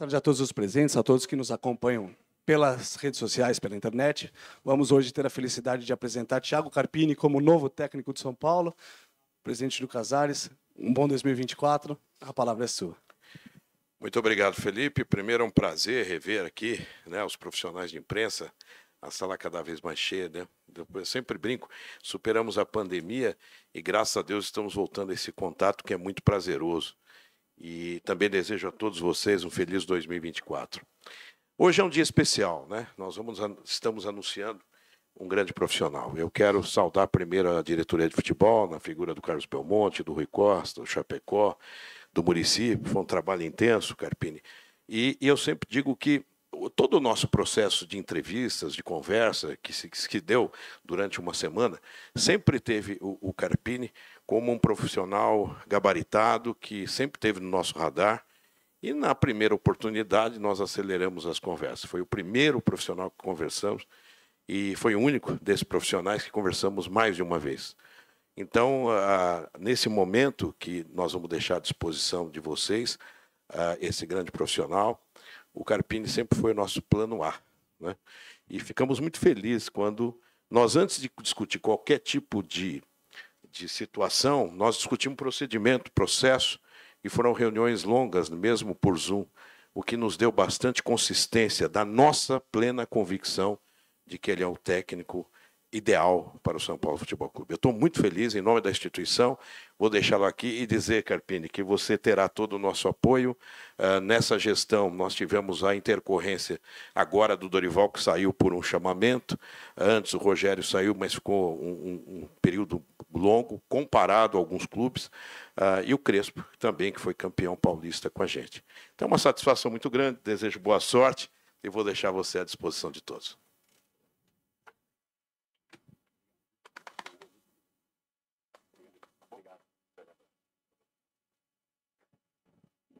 tarde a todos os presentes, a todos que nos acompanham pelas redes sociais, pela internet. Vamos hoje ter a felicidade de apresentar Thiago Carpini como novo técnico de São Paulo, presidente do Casares. Um bom 2024. A palavra é sua. Muito obrigado, Felipe. Primeiro é um prazer rever aqui né, os profissionais de imprensa, a sala cada vez mais cheia. Né? Eu sempre brinco, superamos a pandemia e, graças a Deus, estamos voltando a esse contato que é muito prazeroso. E também desejo a todos vocês um feliz 2024. Hoje é um dia especial, né? Nós vamos, estamos anunciando um grande profissional. Eu quero saudar primeiro a diretoria de futebol, na figura do Carlos Belmonte, do Rui Costa, do Chapecó, do Murici. Foi um trabalho intenso, Carpini. E, e eu sempre digo que todo o nosso processo de entrevistas, de conversa que se que deu durante uma semana, sempre teve o, o Carpini como um profissional gabaritado que sempre teve no nosso radar. E na primeira oportunidade nós aceleramos as conversas. Foi o primeiro profissional que conversamos e foi o único desses profissionais que conversamos mais de uma vez. Então, nesse momento que nós vamos deixar à disposição de vocês esse grande profissional, o Carpini sempre foi o nosso plano A. Né? E ficamos muito felizes quando nós, antes de discutir qualquer tipo de de situação, nós discutimos procedimento, processo, e foram reuniões longas, mesmo por Zoom, o que nos deu bastante consistência da nossa plena convicção de que ele é o técnico ideal para o São Paulo Futebol Clube. Eu estou muito feliz em nome da instituição. Vou deixá-lo aqui e dizer, Carpini, que você terá todo o nosso apoio uh, nessa gestão. Nós tivemos a intercorrência agora do Dorival que saiu por um chamamento. Antes o Rogério saiu, mas ficou um, um, um período longo comparado a alguns clubes. Uh, e o Crespo também que foi campeão paulista com a gente. Então, é uma satisfação muito grande. Desejo boa sorte e vou deixar você à disposição de todos.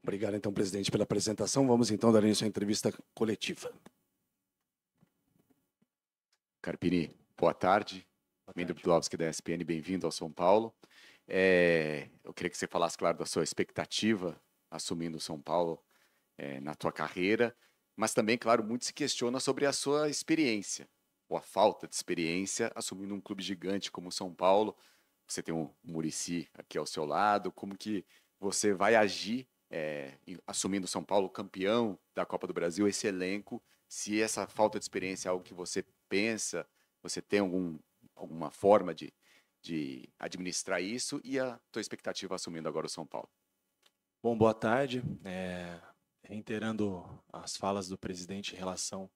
Obrigado, então, presidente, pela apresentação. Vamos, então, dar início à entrevista coletiva. Carpini, boa tarde. Mindo Bidlovski, é da ESPN, bem-vindo ao São Paulo. É, eu queria que você falasse, claro, da sua expectativa assumindo o São Paulo é, na tua carreira, mas também, claro, muito se questiona sobre a sua experiência, ou a falta de experiência assumindo um clube gigante como o São Paulo. Você tem o Murici aqui ao seu lado, como que você vai agir é, assumindo São Paulo campeão da Copa do Brasil, esse elenco, se essa falta de experiência é algo que você pensa, você tem algum, alguma forma de, de administrar isso e a tua expectativa assumindo agora o São Paulo? Bom, boa tarde. É, reiterando as falas do presidente em relação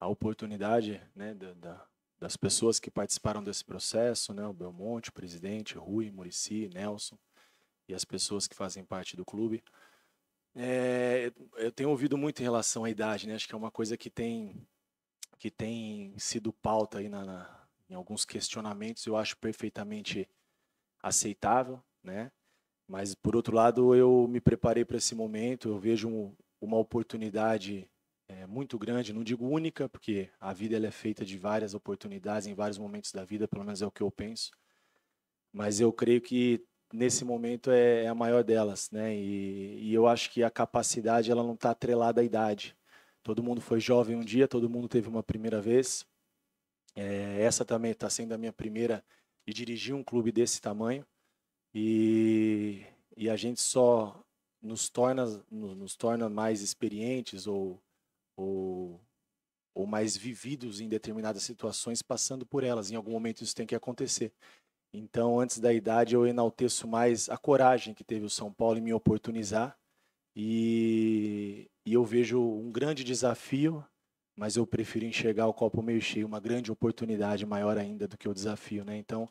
à oportunidade né, da, da, das pessoas que participaram desse processo, né, o Belmonte, o presidente, Rui, Murici, Nelson, e as pessoas que fazem parte do clube. É, eu tenho ouvido muito em relação à idade, né? Acho que é uma coisa que tem que tem sido pauta aí na, na, em alguns questionamentos. Eu acho perfeitamente aceitável, né? Mas por outro lado, eu me preparei para esse momento. Eu vejo um, uma oportunidade é, muito grande. Não digo única, porque a vida ela é feita de várias oportunidades em vários momentos da vida. Pelo menos é o que eu penso. Mas eu creio que nesse momento é, é, a maior delas, né? E, e eu acho que a capacidade ela não está atrelada à idade. Todo mundo foi jovem um dia, todo mundo teve uma primeira vez. É, essa também está sendo a minha primeira de dirigir um clube desse tamanho. E, e a gente só nos torna, nos, nos torna mais experientes ou, ou, ou mais vividos em determinadas situações, passando por elas. Em algum momento isso tem que acontecer. Então, antes da idade, eu enalteço mais a coragem que teve o São Paulo em me oportunizar. E, e eu vejo um grande desafio, mas eu prefiro enxergar o copo meio cheio, uma grande oportunidade maior ainda do que o desafio. Né? Então,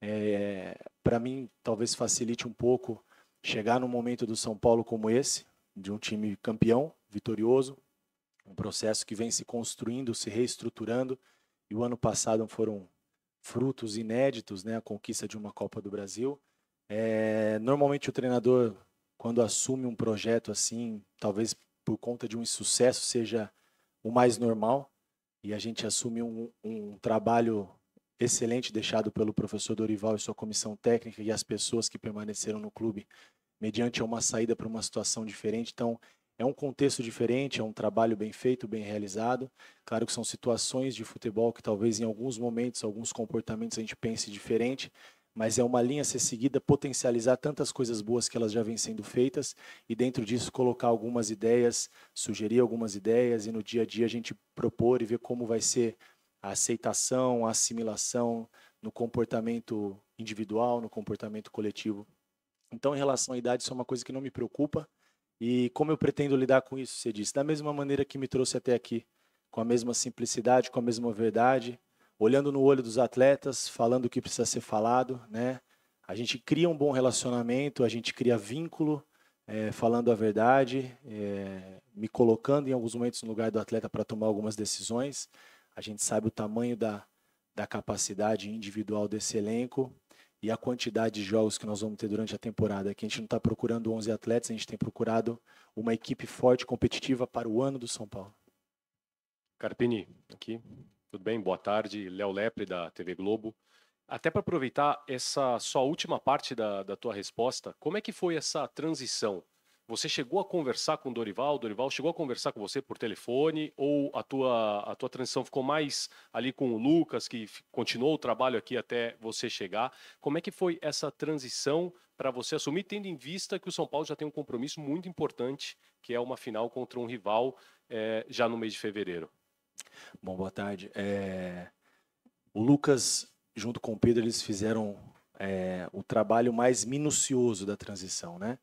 é, para mim, talvez facilite um pouco chegar num momento do São Paulo como esse, de um time campeão, vitorioso, um processo que vem se construindo, se reestruturando. E o ano passado foram frutos inéditos, né, a conquista de uma Copa do Brasil. É, normalmente o treinador, quando assume um projeto assim, talvez por conta de um insucesso seja o mais normal, e a gente assume um, um trabalho excelente deixado pelo professor Dorival e sua comissão técnica e as pessoas que permaneceram no clube mediante uma saída para uma situação diferente. Então, é um contexto diferente, é um trabalho bem feito, bem realizado. Claro que são situações de futebol que talvez em alguns momentos, alguns comportamentos a gente pense diferente, mas é uma linha a ser seguida, potencializar tantas coisas boas que elas já vêm sendo feitas e dentro disso colocar algumas ideias, sugerir algumas ideias e no dia a dia a gente propor e ver como vai ser a aceitação, a assimilação no comportamento individual, no comportamento coletivo. Então, em relação à idade, isso é uma coisa que não me preocupa. E como eu pretendo lidar com isso, você disse, da mesma maneira que me trouxe até aqui, com a mesma simplicidade, com a mesma verdade, olhando no olho dos atletas, falando o que precisa ser falado, né? A gente cria um bom relacionamento, a gente cria vínculo, é, falando a verdade, é, me colocando em alguns momentos no lugar do atleta para tomar algumas decisões. A gente sabe o tamanho da, da capacidade individual desse elenco e a quantidade de jogos que nós vamos ter durante a temporada. Aqui a gente não está procurando 11 atletas, a gente tem procurado uma equipe forte, competitiva para o ano do São Paulo. Carpini, aqui. Tudo bem? Boa tarde. Léo Lepre, da TV Globo. Até para aproveitar essa sua última parte da, da tua resposta, como é que foi essa transição? Você chegou a conversar com o Dorival? Dorival chegou a conversar com você por telefone? Ou a tua, a tua transição ficou mais ali com o Lucas, que continuou o trabalho aqui até você chegar? Como é que foi essa transição para você assumir, tendo em vista que o São Paulo já tem um compromisso muito importante, que é uma final contra um rival é, já no mês de fevereiro? Bom, boa tarde. É... O Lucas, junto com o Pedro, eles fizeram é, o trabalho mais minucioso da transição, né?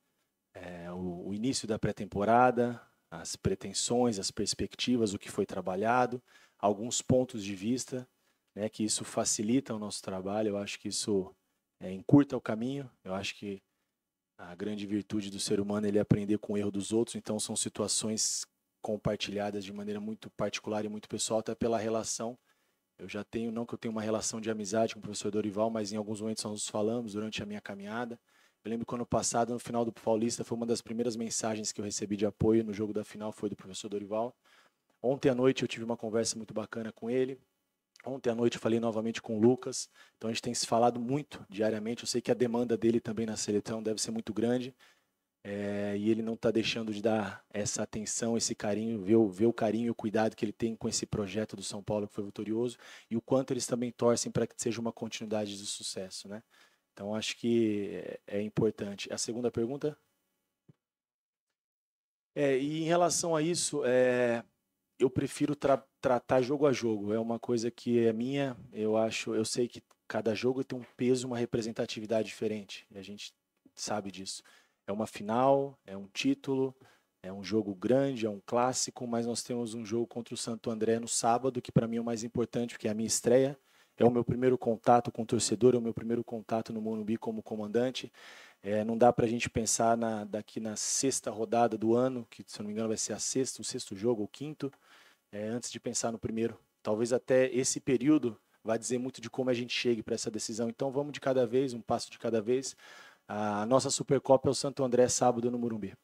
é, o, o início da pré-temporada, as pretensões, as perspectivas, o que foi trabalhado, alguns pontos de vista, né, que isso facilita o nosso trabalho. Eu acho que isso é, encurta o caminho. Eu acho que a grande virtude do ser humano é ele aprender com o erro dos outros. Então são situações compartilhadas de maneira muito particular e muito pessoal, até pela relação. Eu já tenho, não que eu tenha uma relação de amizade com o professor Dorival, mas em alguns momentos nós nos falamos durante a minha caminhada. Eu lembro que ano passado, no final do Paulista, foi uma das primeiras mensagens que eu recebi de apoio no jogo da final, foi do professor Dorival. Ontem à noite eu tive uma conversa muito bacana com ele. Ontem à noite eu falei novamente com o Lucas. Então a gente tem se falado muito diariamente. Eu sei que a demanda dele também na seleção deve ser muito grande. É, e ele não está deixando de dar essa atenção, esse carinho, ver, ver o carinho e o cuidado que ele tem com esse projeto do São Paulo que foi vitorioso e o quanto eles também torcem para que seja uma continuidade de sucesso, né? Então, acho que é, é importante. A segunda pergunta? É, e em relação a isso, é, eu prefiro tra tratar jogo a jogo. É uma coisa que é minha. Eu acho, eu sei que cada jogo tem um peso, uma representatividade diferente. E a gente sabe disso. É uma final, é um título, é um jogo grande, é um clássico, mas nós temos um jogo contra o Santo André no sábado, que para mim é o mais importante, porque é a minha estreia é o meu primeiro contato com o torcedor, é o meu primeiro contato no Morumbi como comandante. É, não dá para a gente pensar na, daqui na sexta rodada do ano, que se não me engano vai ser a sexta, o sexto jogo o quinto, é, antes de pensar no primeiro. Talvez até esse período vai dizer muito de como a gente chegue para essa decisão. Então vamos de cada vez, um passo de cada vez. A nossa Supercopa é o Santo André sábado no Morumbi.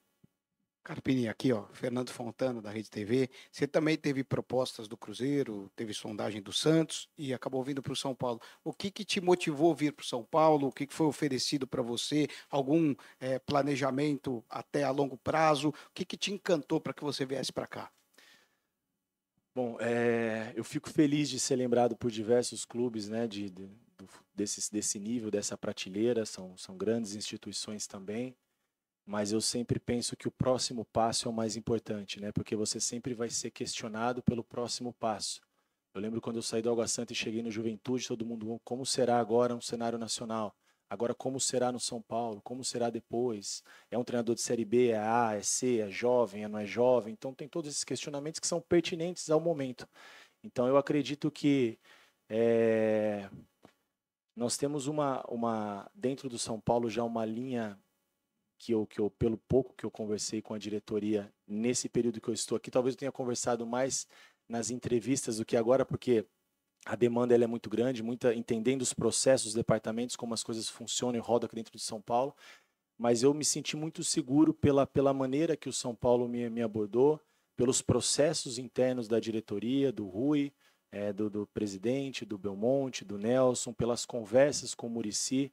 Carpini, aqui, ó, Fernando Fontana, da Rede TV. Você também teve propostas do Cruzeiro, teve sondagem do Santos e acabou vindo para o São Paulo. O que, que te motivou a vir para o São Paulo? O que, que foi oferecido para você? Algum é, planejamento até a longo prazo? O que, que te encantou para que você viesse para cá? Bom, é, eu fico feliz de ser lembrado por diversos clubes né, de, de, desse, desse nível, dessa prateleira. São, são grandes instituições também mas eu sempre penso que o próximo passo é o mais importante, né? Porque você sempre vai ser questionado pelo próximo passo. Eu lembro quando eu saí do Água Santa e cheguei no Juventude, todo mundo, como será agora um cenário nacional? Agora, como será no São Paulo? Como será depois? É um treinador de Série B? É A? É C? É jovem? É não é jovem? Então, tem todos esses questionamentos que são pertinentes ao momento. Então, eu acredito que é, nós temos uma, uma, dentro do São Paulo, já uma linha que eu, que eu, pelo pouco que eu conversei com a diretoria nesse período que eu estou aqui, talvez eu tenha conversado mais nas entrevistas do que agora, porque a demanda ela é muito grande, muita entendendo os processos, os departamentos, como as coisas funcionam e rodam aqui dentro de São Paulo. Mas eu me senti muito seguro pela, pela maneira que o São Paulo me, me abordou, pelos processos internos da diretoria, do Rui, é, do, do presidente, do Belmonte, do Nelson, pelas conversas com o Murici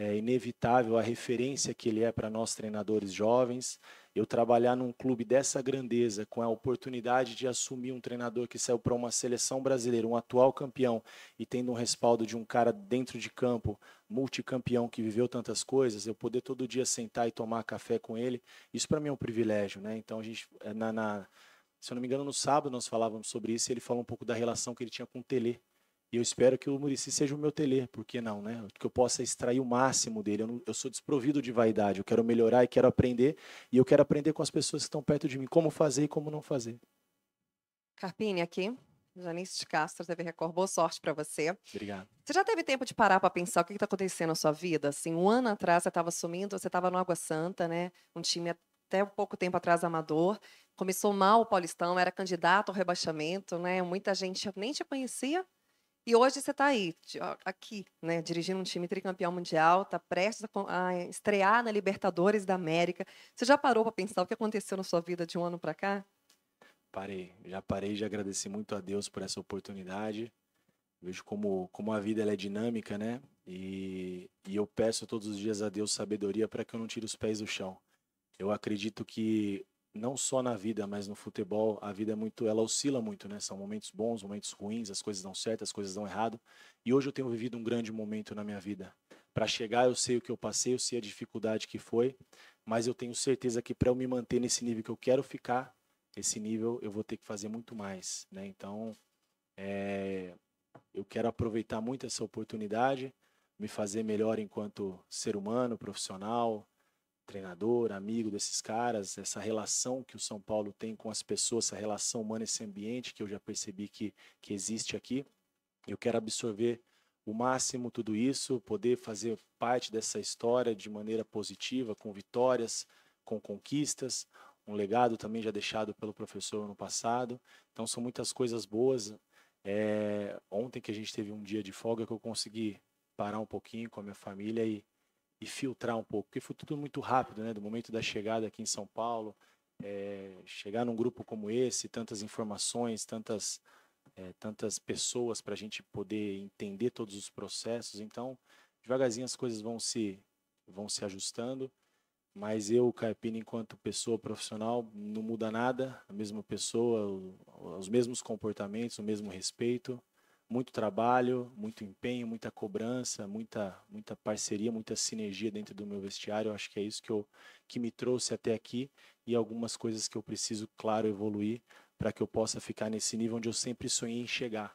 é inevitável a referência que ele é para nós treinadores jovens. Eu trabalhar num clube dessa grandeza, com a oportunidade de assumir um treinador que saiu para uma seleção brasileira, um atual campeão, e tendo um respaldo de um cara dentro de campo, multicampeão, que viveu tantas coisas, eu poder todo dia sentar e tomar café com ele, isso para mim é um privilégio, né? Então a gente, eh, na, na, se eu não me engano, no sábado nós falávamos sobre isso e ele falou um pouco da relação que ele tinha com o Tele e eu espero que o Murici seja o meu Tele, por que não, né? Que eu possa extrair o máximo dele. Eu, não, eu, sou desprovido de vaidade, eu quero melhorar e quero aprender, e eu quero aprender com as pessoas que estão perto de mim, como fazer e como não fazer. Carpini aqui, Janice de Castro, TV Record, boa sorte para você. Obrigado. Você já teve tempo de parar para pensar o que está acontecendo na sua vida? Assim, um ano atrás você estava sumindo, você estava no Água Santa, né? Um time até um pouco tempo atrás amador. Começou mal o Paulistão, era candidato ao rebaixamento, né? Muita gente nem te conhecia, e hoje você está aí, aqui, né, dirigindo um time tricampeão mundial, está prestes a, a estrear na Libertadores da América. Você já parou para pensar o que aconteceu na sua vida de um ano para cá? Parei, já parei de agradecer muito a Deus por essa oportunidade. Vejo como, como a vida é dinâmica, né? E, e eu peço todos os dias a Deus sabedoria para que eu não tire os pés do chão. Eu acredito que não só na vida, mas no futebol, a vida é muito, ela oscila muito, né? São momentos bons, momentos ruins, as coisas dão certo, as coisas dão errado. E hoje eu tenho vivido um grande momento na minha vida. Para chegar, eu sei o que eu passei, eu sei a dificuldade que foi, mas eu tenho certeza que para eu me manter nesse nível que eu quero ficar, esse nível eu vou ter que fazer muito mais, né? Então, é, eu quero aproveitar muito essa oportunidade, me fazer melhor enquanto ser humano, profissional, treinador, amigo desses caras, essa relação que o São Paulo tem com as pessoas, essa relação humana, esse ambiente que eu já percebi que, que existe aqui. Eu quero absorver o máximo tudo isso, poder fazer parte dessa história de maneira positiva, com vitórias, com conquistas, um legado também já deixado pelo professor no passado. Então são muitas coisas boas. É, ontem que a gente teve um dia de folga que eu consegui parar um pouquinho com a minha família e e filtrar um pouco, porque foi tudo muito rápido, né? Do momento da chegada aqui em São Paulo, é, chegar num grupo como esse, tantas informações, tantas, é, tantas pessoas para a gente poder entender todos os processos. Então, devagarzinho as coisas vão se, vão se ajustando. Mas eu, Caipina, enquanto pessoa profissional, não muda nada. A mesma pessoa, os mesmos comportamentos, o mesmo respeito muito trabalho, muito empenho, muita cobrança, muita, muita parceria, muita sinergia dentro do meu vestiário. Eu acho que é isso que, eu, que me trouxe até aqui e algumas coisas que eu preciso, claro, evoluir para que eu possa ficar nesse nível onde eu sempre sonhei em chegar.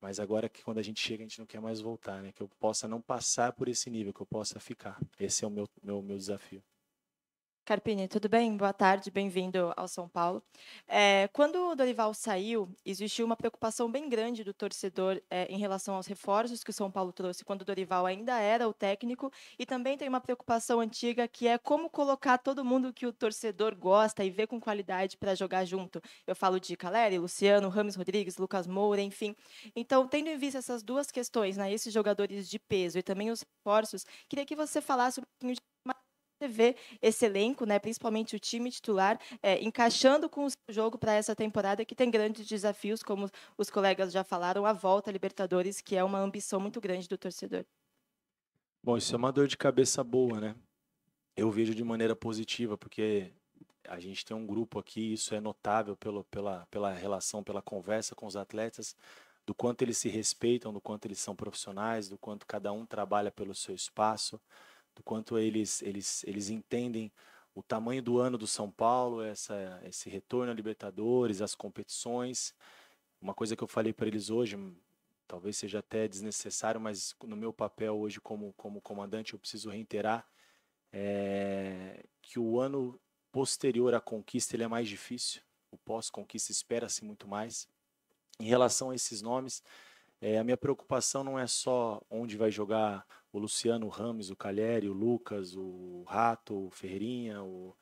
Mas agora que quando a gente chega, a gente não quer mais voltar, né? Que eu possa não passar por esse nível, que eu possa ficar. Esse é o meu, meu, meu desafio. Carpini, tudo bem? Boa tarde, bem-vindo ao São Paulo. É, quando o Dorival saiu, existiu uma preocupação bem grande do torcedor é, em relação aos reforços que o São Paulo trouxe quando o Dorival ainda era o técnico, e também tem uma preocupação antiga que é como colocar todo mundo que o torcedor gosta e vê com qualidade para jogar junto. Eu falo de Caleri, Luciano, Rames Rodrigues, Lucas Moura, enfim. Então, tendo em vista essas duas questões, né, esses jogadores de peso e também os reforços, queria que você falasse um pouquinho de você vê esse elenco, né, principalmente o time titular, é, encaixando com o jogo para essa temporada que tem grandes desafios, como os colegas já falaram, a volta à Libertadores, que é uma ambição muito grande do torcedor. Bom, isso é uma dor de cabeça boa, né? Eu vejo de maneira positiva, porque a gente tem um grupo aqui, isso é notável pelo, pela, pela relação, pela conversa com os atletas, do quanto eles se respeitam, do quanto eles são profissionais, do quanto cada um trabalha pelo seu espaço do quanto eles, eles, eles entendem o tamanho do ano do São Paulo, essa, esse retorno à Libertadores, as competições. Uma coisa que eu falei para eles hoje, hum, talvez seja até desnecessário, mas no meu papel hoje como, como comandante eu preciso reiterar é, que o ano posterior à conquista ele é mais difícil. O pós-conquista espera-se muito mais. Em relação a esses nomes, é, a minha preocupação não é só onde vai jogar o Luciano, o Rames, o Calheri, o Lucas, o Rato, o Ferreirinha, o,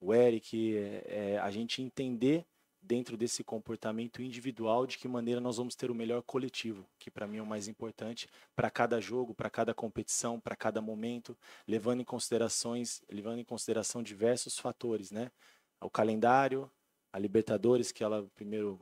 o Eric. É, é, a gente entender dentro desse comportamento individual de que maneira nós vamos ter o melhor coletivo, que para mim é o mais importante para cada jogo, para cada competição, para cada momento, levando em considerações, levando em consideração diversos fatores, né? O calendário, a Libertadores que ela primeiro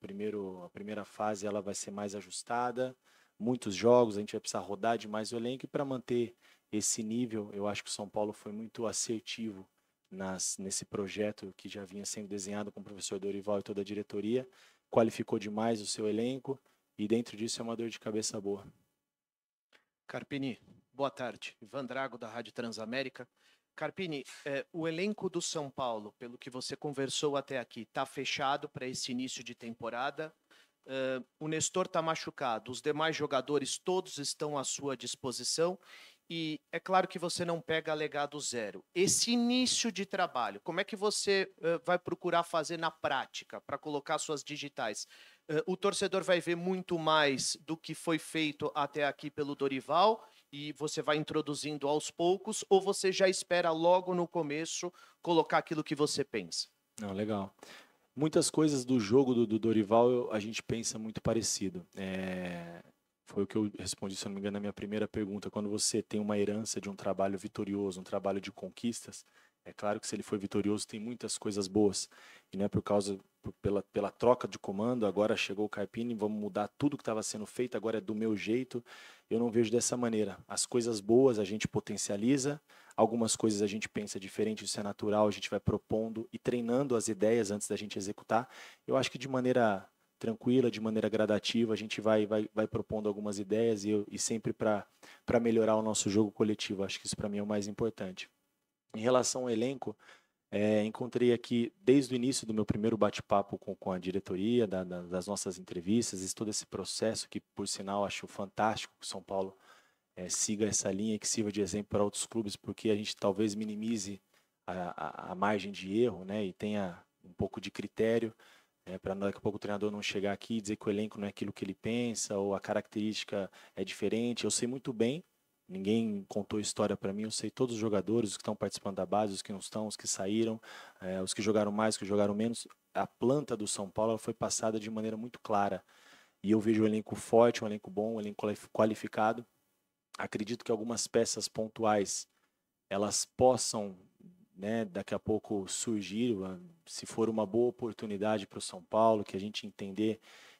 primeiro, a primeira fase ela vai ser mais ajustada, muitos jogos, a gente vai precisar rodar demais o elenco para manter esse nível. Eu acho que o São Paulo foi muito assertivo nas, nesse projeto que já vinha sendo desenhado com o professor Dorival e toda a diretoria, qualificou demais o seu elenco e dentro disso é uma dor de cabeça boa. Carpini, boa tarde. Ivan Drago, da Rádio Transamérica. Carpini, eh, o elenco do São Paulo, pelo que você conversou até aqui, está fechado para esse início de temporada. Eh, o Nestor está machucado, os demais jogadores todos estão à sua disposição. E é claro que você não pega legado zero. Esse início de trabalho, como é que você eh, vai procurar fazer na prática para colocar suas digitais? o torcedor vai ver muito mais do que foi feito até aqui pelo Dorival e você vai introduzindo aos poucos, ou você já espera logo no começo colocar aquilo que você pensa? Não, legal. Muitas coisas do jogo do, do Dorival eu, a gente pensa muito parecido. É, foi o que eu respondi, se não me engano, na minha primeira pergunta. Quando você tem uma herança de um trabalho vitorioso, um trabalho de conquistas, é claro que se ele foi vitorioso, tem muitas coisas boas. E não é por causa, por, pela, pela troca de comando, agora chegou o Carpini, vamos mudar tudo que estava sendo feito, agora é do meu jeito. Eu não vejo dessa maneira. As coisas boas a gente potencializa, algumas coisas a gente pensa diferente, isso é natural, a gente vai propondo e treinando as ideias antes da gente executar. Eu acho que de maneira tranquila, de maneira gradativa, a gente vai, vai, vai propondo algumas ideias e, eu, e sempre para melhorar o nosso jogo coletivo. Acho que isso para mim é o mais importante. Em relação ao elenco, é, encontrei aqui, desde o início do meu primeiro bate-papo com, com, a diretoria, da, da, das nossas entrevistas, todo esse processo que, por sinal, acho fantástico que São Paulo é, siga essa linha e que sirva de exemplo para outros clubes, porque a gente talvez minimize a, a, a margem de erro né, e tenha um pouco de critério é, para daqui a pouco o treinador não chegar aqui e dizer que o elenco não é aquilo que ele pensa ou a característica é diferente. Eu sei muito bem ninguém contou história para mim, eu sei todos os jogadores, os que estão participando da base, os que não estão, os que saíram, é, os que jogaram mais, os que jogaram menos. A planta do São Paulo foi passada de maneira muito clara. E eu vejo um elenco forte, um elenco bom, um elenco qualificado. Acredito que algumas peças pontuais elas possam, né, daqui a pouco surgir, ah, se for uma boa oportunidade para o São Paulo, que a gente entender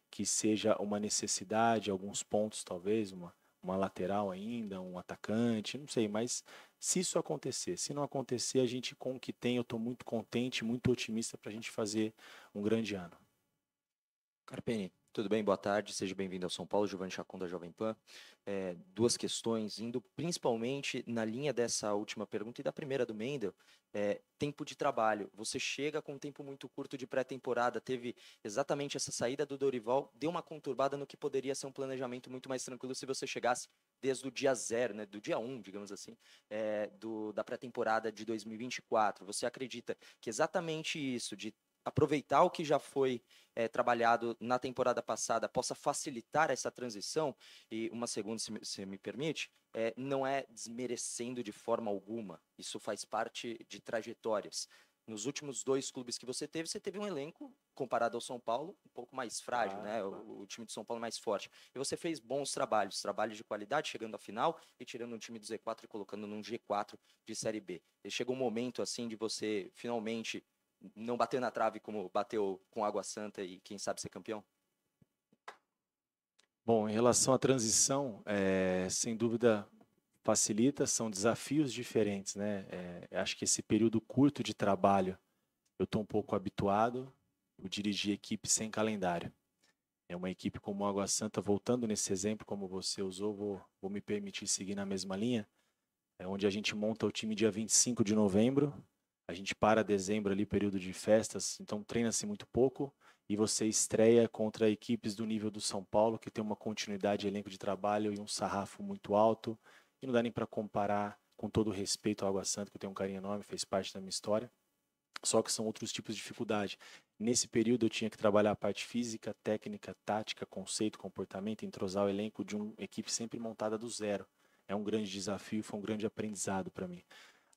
que seja uma necessidade, alguns pontos talvez, uma, uma lateral ainda, um atacante, não sei, mas se isso acontecer, se não acontecer, a gente com o que tem, eu estou muito contente, muito otimista para a gente fazer um grande ano. Carpini. Tudo bem, boa tarde, seja bem-vindo ao São Paulo, Giovanni Chacon da Jovem Pan. É, duas questões, indo principalmente na linha dessa última pergunta e da primeira do Mendel, é, tempo de trabalho. Você chega com um tempo muito curto de pré-temporada, teve exatamente essa saída do Dorival, deu uma conturbada no que poderia ser um planejamento muito mais tranquilo se você chegasse desde o dia zero, né, do dia um, digamos assim, é, do, da pré-temporada de 2024. Você acredita que exatamente isso, de aproveitar o que já foi é, trabalhado na temporada passada possa facilitar essa transição, e uma segunda, se me, se me permite, é, não é desmerecendo de forma alguma. Isso faz parte de trajetórias. Nos últimos dois clubes que você teve, você teve um elenco, comparado ao São Paulo, um pouco mais frágil, ah, né? O, o, time do São Paulo mais forte. E você fez bons trabalhos, trabalhos de qualidade, chegando à final e tirando um time do Z4 e colocando num G4 de Série B. E chega um momento, assim, de você finalmente não bater na trave como bateu com Água Santa e quem sabe ser campeão? Bom, em relação à transição, é, sem dúvida facilita, são desafios diferentes, né? É, acho que esse período curto de trabalho eu estou um pouco habituado, eu dirigi equipe sem calendário. É uma equipe como Água Santa, voltando nesse exemplo, como você usou, vou, vou me permitir seguir na mesma linha, é onde a gente monta o time dia 25 de novembro, a gente para dezembro ali, período de festas, então treina-se muito pouco e você estreia contra equipes do nível do São Paulo, que tem uma continuidade de elenco de trabalho e um sarrafo muito alto. E não dá nem para comparar, com todo o respeito ao Água Santa, que eu tenho um carinho enorme, fez parte da minha história. Só que são outros tipos de dificuldade. Nesse período eu tinha que trabalhar a parte física, técnica, tática, conceito, comportamento, entrosar o elenco de uma equipe sempre montada do zero. É um grande desafio, foi um grande aprendizado para mim.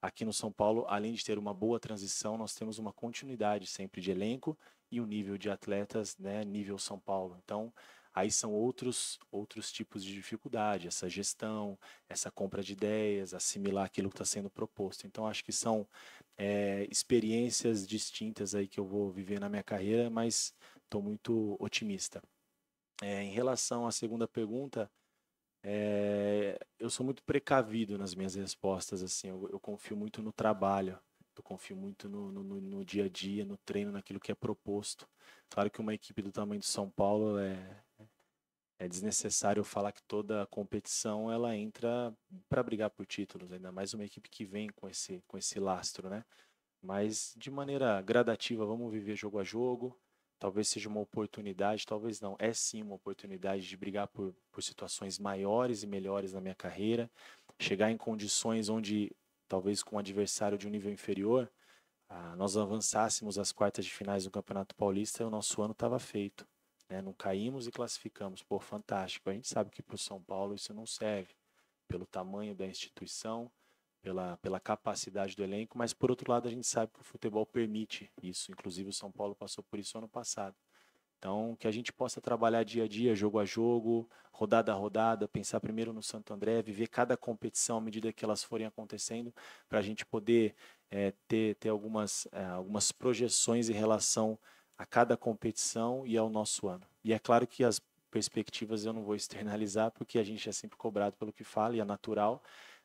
Aqui no São Paulo, além de ter uma boa transição, nós temos uma continuidade sempre de elenco e o um nível de atletas, né, nível São Paulo. Então, aí são outros outros tipos de dificuldade, essa gestão, essa compra de ideias, assimilar aquilo que está sendo proposto. Então acho que são é, experiências distintas aí que eu vou viver na minha carreira, mas estou muito otimista. É, em relação à segunda pergunta, é, eu sou muito precavido nas minhas respostas, assim, eu, eu confio muito no trabalho, eu confio muito no, no, no, dia a dia, no treino, naquilo que é proposto. Claro que uma equipe do tamanho de São Paulo é, é desnecessário falar que toda competição ela entra para brigar por títulos, ainda mais uma equipe que vem com esse, com esse lastro, né? Mas de maneira gradativa, vamos viver jogo a jogo, talvez seja uma oportunidade, talvez não, é sim uma oportunidade de brigar por, por situações maiores e melhores na minha carreira, chegar em condições onde, talvez com um adversário de um nível inferior, ah, nós avançássemos às quartas de finais do Campeonato Paulista e o nosso ano estava feito. Né? Não caímos e classificamos, pô, fantástico. A gente sabe que para o São Paulo isso não serve, pelo tamanho da instituição, pela, pela capacidade do elenco, mas por outro lado a gente sabe que o futebol permite isso. Inclusive o São Paulo passou por isso ano passado. Então, que a gente possa trabalhar dia a dia, jogo a jogo, rodada a rodada, pensar primeiro no Santo André, viver cada competição à medida que elas forem acontecendo, para a gente poder é, ter, ter algumas, é, algumas projeções em relação a cada competição e ao nosso ano. E é claro que as perspectivas eu não vou externalizar, porque a gente é sempre cobrado pelo que fala e é natural,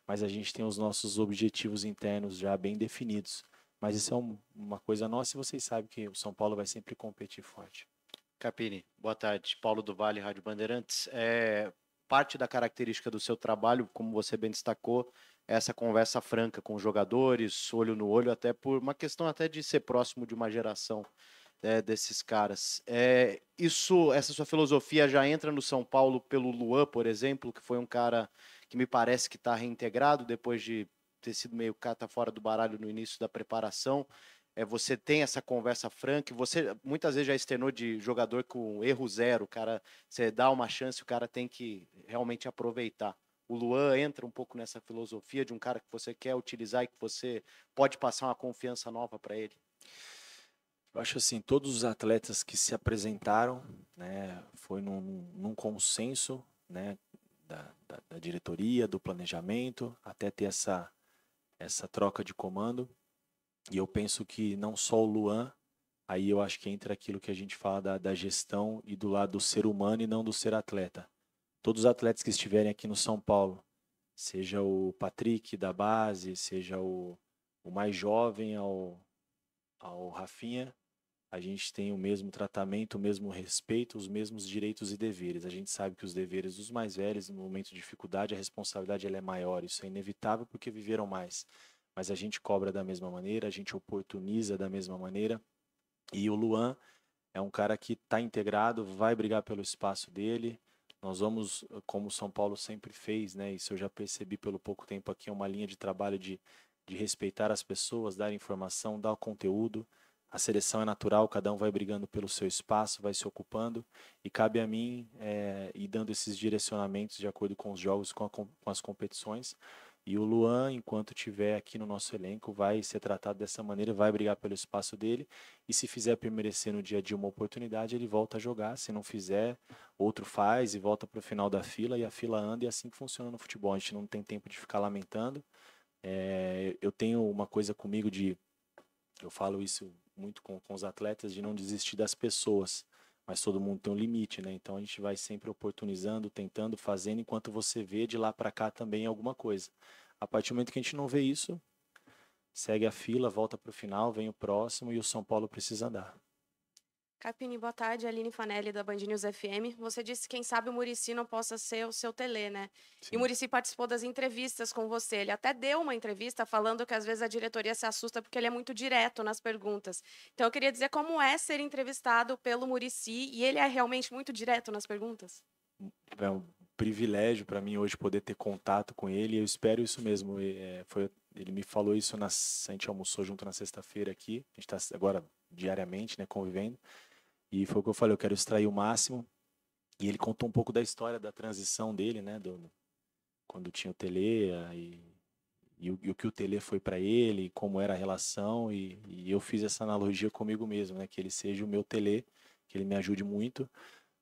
mas a gente tem os nossos objetivos internos já bem definidos. Mas isso é um, uma coisa nossa e vocês sabem que o São Paulo vai sempre competir forte. Capini, boa tarde. Paulo do Vale, Rádio Bandeirantes. É, parte da característica do seu trabalho, como você bem destacou, é essa conversa franca com os jogadores, olho no olho, até por uma questão até de ser próximo de uma geração é, desses caras. É, isso, essa sua filosofia já entra no São Paulo pelo Luan, por exemplo, que foi um cara que me parece que está reintegrado depois de ter sido meio cata fora do baralho no início da preparação. É, você tem essa conversa franca, você muitas vezes já externou de jogador com erro zero, cara, você dá uma chance, o cara tem que realmente aproveitar. O Luan entra um pouco nessa filosofia de um cara que você quer utilizar e que você pode passar uma confiança nova para ele. Eu acho assim, todos os atletas que se apresentaram, né, foi num, num consenso, né, da, da, da diretoria, do planejamento, até ter essa, essa troca de comando. E eu penso que não só o Luan, aí eu acho que entra aquilo que a gente fala da, da gestão e do lado do ser humano e não do ser atleta. Todos os atletas que estiverem aqui no São Paulo, seja o Patrick da base, seja o, o mais jovem ao, ao Rafinha, a gente tem o mesmo tratamento, o mesmo respeito, os mesmos direitos e deveres. A gente sabe que os deveres dos mais velhos, no momento de dificuldade, a responsabilidade ela é maior. Isso é inevitável porque viveram mais. Mas a gente cobra da mesma maneira, a gente oportuniza da mesma maneira. E o Luan é um cara que está integrado, vai brigar pelo espaço dele. Nós vamos, como o São Paulo sempre fez, né? Isso eu já percebi pelo pouco tempo aqui, é uma linha de trabalho de, de respeitar as pessoas, dar informação, dar conteúdo a seleção é natural, cada um vai brigando pelo seu espaço, vai se ocupando, e cabe a mim é, ir dando esses direcionamentos de acordo com os jogos, com, a, com, as competições. E o Luan, enquanto tiver aqui no nosso elenco, vai ser tratado dessa maneira, vai brigar pelo espaço dele. E se fizer permanecer no dia a dia uma oportunidade, ele volta a jogar. Se não fizer, outro faz e volta para o final da fila, e a fila anda, e é assim que funciona no futebol. A gente não tem tempo de ficar lamentando. É, eu tenho uma coisa comigo de. Eu falo isso muito com, com os atletas de não desistir das pessoas. Mas todo mundo tem um limite, né? Então a gente vai sempre oportunizando, tentando, fazendo, enquanto você vê de lá para cá também alguma coisa. A partir do momento que a gente não vê isso, segue a fila, volta para o final, vem o próximo e o São Paulo precisa andar. Capini, boa tarde. Aline Fanelli, da Band News FM. Você disse que quem sabe o Murici não possa ser o seu tele, né? Sim. E o Murici participou das entrevistas com você. Ele até deu uma entrevista falando que às vezes a diretoria se assusta porque ele é muito direto nas perguntas. Então eu queria dizer como é ser entrevistado pelo Murici e ele é realmente muito direto nas perguntas? É um privilégio para mim hoje poder ter contato com ele eu espero isso mesmo. É, foi, ele me falou isso, na, a gente almoçou junto na sexta-feira aqui. A gente está agora diariamente, né, convivendo. E foi o que eu falei, eu quero extrair o máximo. E ele contou um pouco da história da transição dele, né? Do, quando tinha o Tele e, e, o, e o que o Tele foi para ele, como era a relação. E, e, eu fiz essa analogia comigo mesmo, né? Que ele seja o meu Tele, que ele me ajude muito.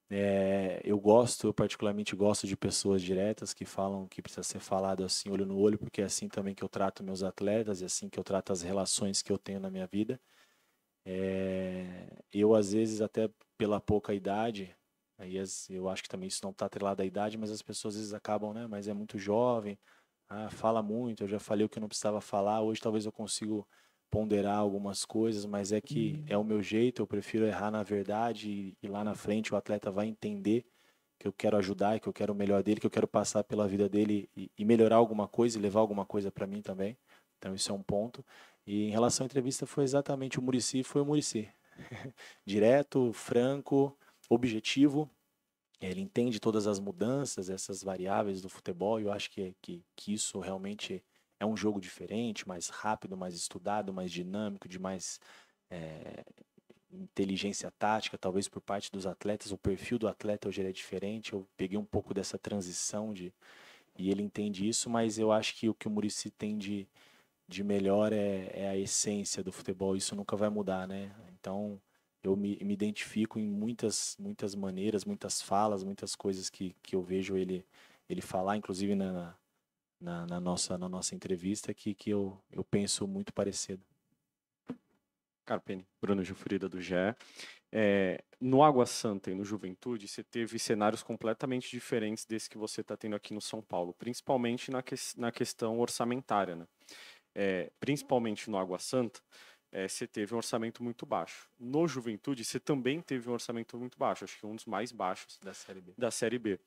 É, eu gosto, eu particularmente gosto de pessoas diretas que falam que precisa ser falado assim, olho no olho, porque é assim também que eu trato meus atletas e é assim que eu trato as relações que eu tenho na minha vida. É, eu, às vezes, até pela pouca idade, aí eu acho que também isso não está atrelado à idade, mas as pessoas às vezes acabam, né? Mas é muito jovem, ah, fala muito, eu já falei o que eu não precisava falar, hoje talvez eu consiga ponderar algumas coisas, mas é que uhum. é o meu jeito, eu prefiro errar na verdade e, e lá na frente o atleta vai entender que eu quero ajudar, que eu quero o melhor dele, que eu quero passar pela vida dele e, e melhorar alguma coisa e levar alguma coisa para mim também. Então isso é um ponto. E em relação à entrevista foi exatamente o Murici, foi o Murici. Direto, franco, objetivo. Ele entende todas as mudanças, essas variáveis do futebol. E eu acho que, que, que isso realmente é um jogo diferente, mais rápido, mais estudado, mais dinâmico, de mais é, inteligência tática, talvez por parte dos atletas. O perfil do atleta hoje é diferente. Eu peguei um pouco dessa transição de e ele entende isso, mas eu acho que o que o Murici tem de de melhor é, é, a essência do futebol, isso nunca vai mudar, né? Então eu me, me identifico em muitas, muitas maneiras, muitas falas, muitas coisas que, que eu vejo ele, ele falar, inclusive na, na, na nossa, na nossa entrevista, que, que eu, eu penso muito parecido. Carpene, Bruno Gilfrida do GE. É, no Água Santa e no Juventude, você teve cenários completamente diferentes desse que você está tendo aqui no São Paulo, principalmente na, que, na questão orçamentária. Né? é, principalmente no Água Santa, é, você teve um orçamento muito baixo. No Juventude, você também teve um orçamento muito baixo, acho que um dos mais baixos da Série B. Da série B.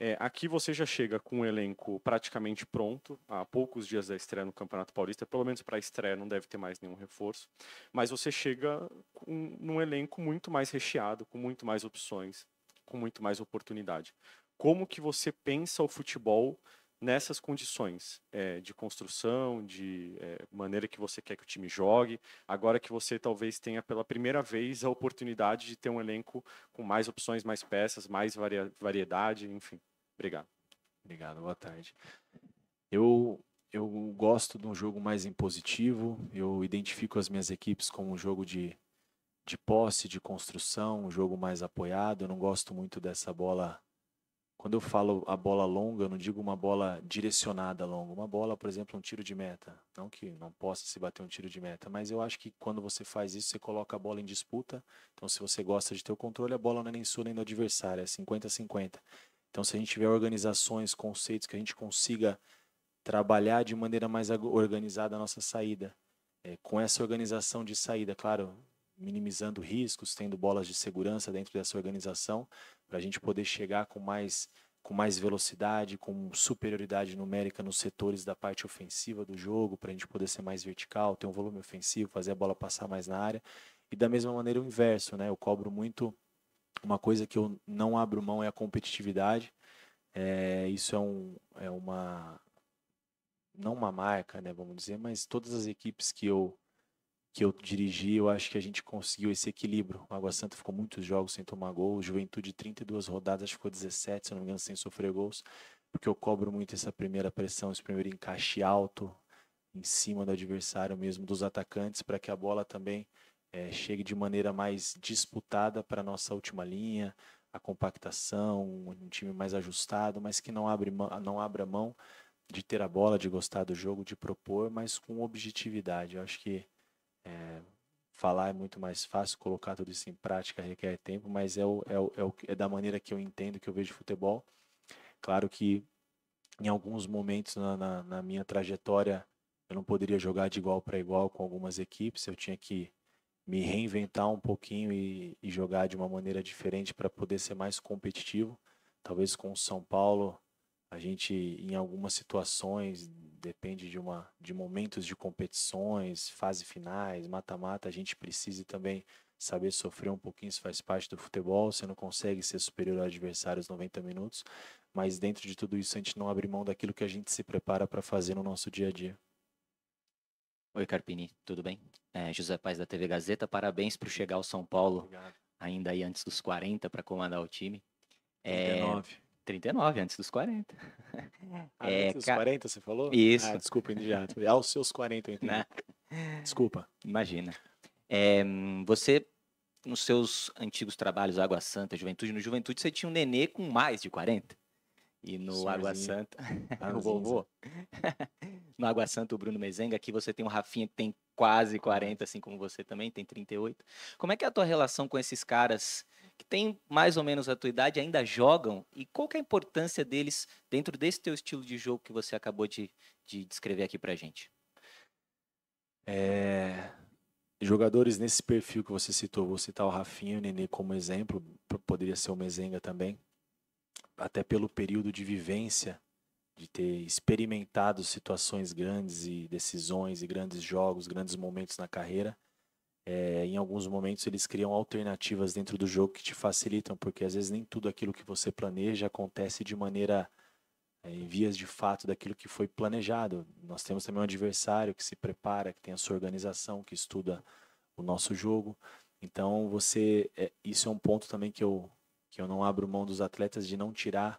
É, aqui você já chega com o um elenco praticamente pronto, há poucos dias da estreia no Campeonato Paulista, pelo menos para a estreia não deve ter mais nenhum reforço, mas você chega com, num elenco muito mais recheado, com muito mais opções, com muito mais oportunidade. Como que você pensa o futebol nessas condições é, de construção, de é, maneira que você quer que o time jogue. Agora que você talvez tenha pela primeira vez a oportunidade de ter um elenco com mais opções, mais peças, mais varia variedade, enfim. Obrigado. Obrigado, boa tarde. Eu, eu gosto de um jogo mais impositivo, eu identifico as minhas equipes como um jogo de, de posse, de construção, um jogo mais apoiado. Eu não gosto muito dessa bola quando eu falo a bola longa, eu não digo uma bola direcionada longa. Uma bola, por exemplo, um tiro de meta. Não que não possa se bater um tiro de meta, mas eu acho que quando você faz isso, você coloca a bola em disputa. Então, se você gosta de ter o controle, a bola não é nem sua nem do adversário, é 50-50. Então, se a gente tiver organizações, conceitos que a gente consiga trabalhar de maneira mais organizada a nossa saída, é, com essa organização de saída, claro, minimizando riscos, tendo bolas de segurança dentro dessa organização, para a gente poder chegar com mais, com mais velocidade, com superioridade numérica nos setores da parte ofensiva do jogo, para a gente poder ser mais vertical, ter um volume ofensivo, fazer a bola passar mais na área. E da mesma maneira o inverso, né? Eu cobro muito. Uma coisa que eu não abro mão é a competitividade. É, isso é, um, é uma. Não uma marca, né? Vamos dizer, mas todas as equipes que eu que eu dirigi, eu acho que a gente conseguiu esse equilíbrio. O Água Santa ficou muitos jogos sem tomar gol, Juventude 32 rodadas, ficou 17, se não me engano, sem sofrer gols, porque eu cobro muito essa primeira pressão, esse primeiro encaixe alto em cima do adversário mesmo, dos atacantes, para que a bola também é, chegue de maneira mais disputada para nossa última linha, a compactação, um time mais ajustado, mas que não, abre, não abra mão de ter a bola, de gostar do jogo, de propor, mas com objetividade. Eu acho que é, falar é muito mais fácil, colocar tudo isso em prática requer tempo, mas é, o, é, o, é, o, é da maneira que eu entendo, que eu vejo futebol. Claro que em alguns momentos na, na, na minha trajetória eu não poderia jogar de igual para igual com algumas equipes, eu tinha que me reinventar um pouquinho e, e jogar de uma maneira diferente para poder ser mais competitivo. Talvez com o São Paulo a gente, em algumas situações, depende de, uma, de momentos de competições, fase finais, mata-mata, a gente precisa também saber sofrer um pouquinho, isso faz parte do futebol, você não consegue ser superior ao adversário aos 90 minutos, mas dentro de tudo isso a gente não abre mão daquilo que a gente se prepara para fazer no nosso dia a dia. Oi Carpini, tudo bem? É, José Paz da TV Gazeta, parabéns por chegar ao São Paulo Obrigado. ainda aí antes dos 40 para comandar o time. É, 39, antes dos 40. É. Ah, é, antes dos ca... 40, você falou? Isso. Ah, desculpa, já. Aos seus 40, então. Né? Desculpa. Imagina. É, você, nos seus antigos trabalhos, Água Santa, Juventude, no Juventude você tinha um nenê com mais de 40. E no Água Santa, ah, no vovô. no Água Santa, o Bruno Mezenga, aqui você tem o um Rafinha que tem quase 40, assim como você também, tem 38. Como é que é a tua relação com esses caras que têm mais ou menos a tua idade, ainda jogam? E qual é a importância deles dentro desse teu estilo de jogo que você acabou de, de descrever aqui para gente? É... Jogadores nesse perfil que você citou, vou citar o Rafinha e o Nenê como exemplo, poderia ser o Mezenga também, até pelo período de vivência de ter experimentado situações grandes e decisões e grandes jogos, grandes momentos na carreira, é, em alguns momentos eles criam alternativas dentro do jogo que te facilitam, porque às vezes nem tudo aquilo que você planeja acontece de maneira é, em vias de fato daquilo que foi planejado. Nós temos também um adversário que se prepara, que tem a sua organização, que estuda o nosso jogo. Então você, é, isso é um ponto também que eu que eu não abro mão dos atletas de não tirar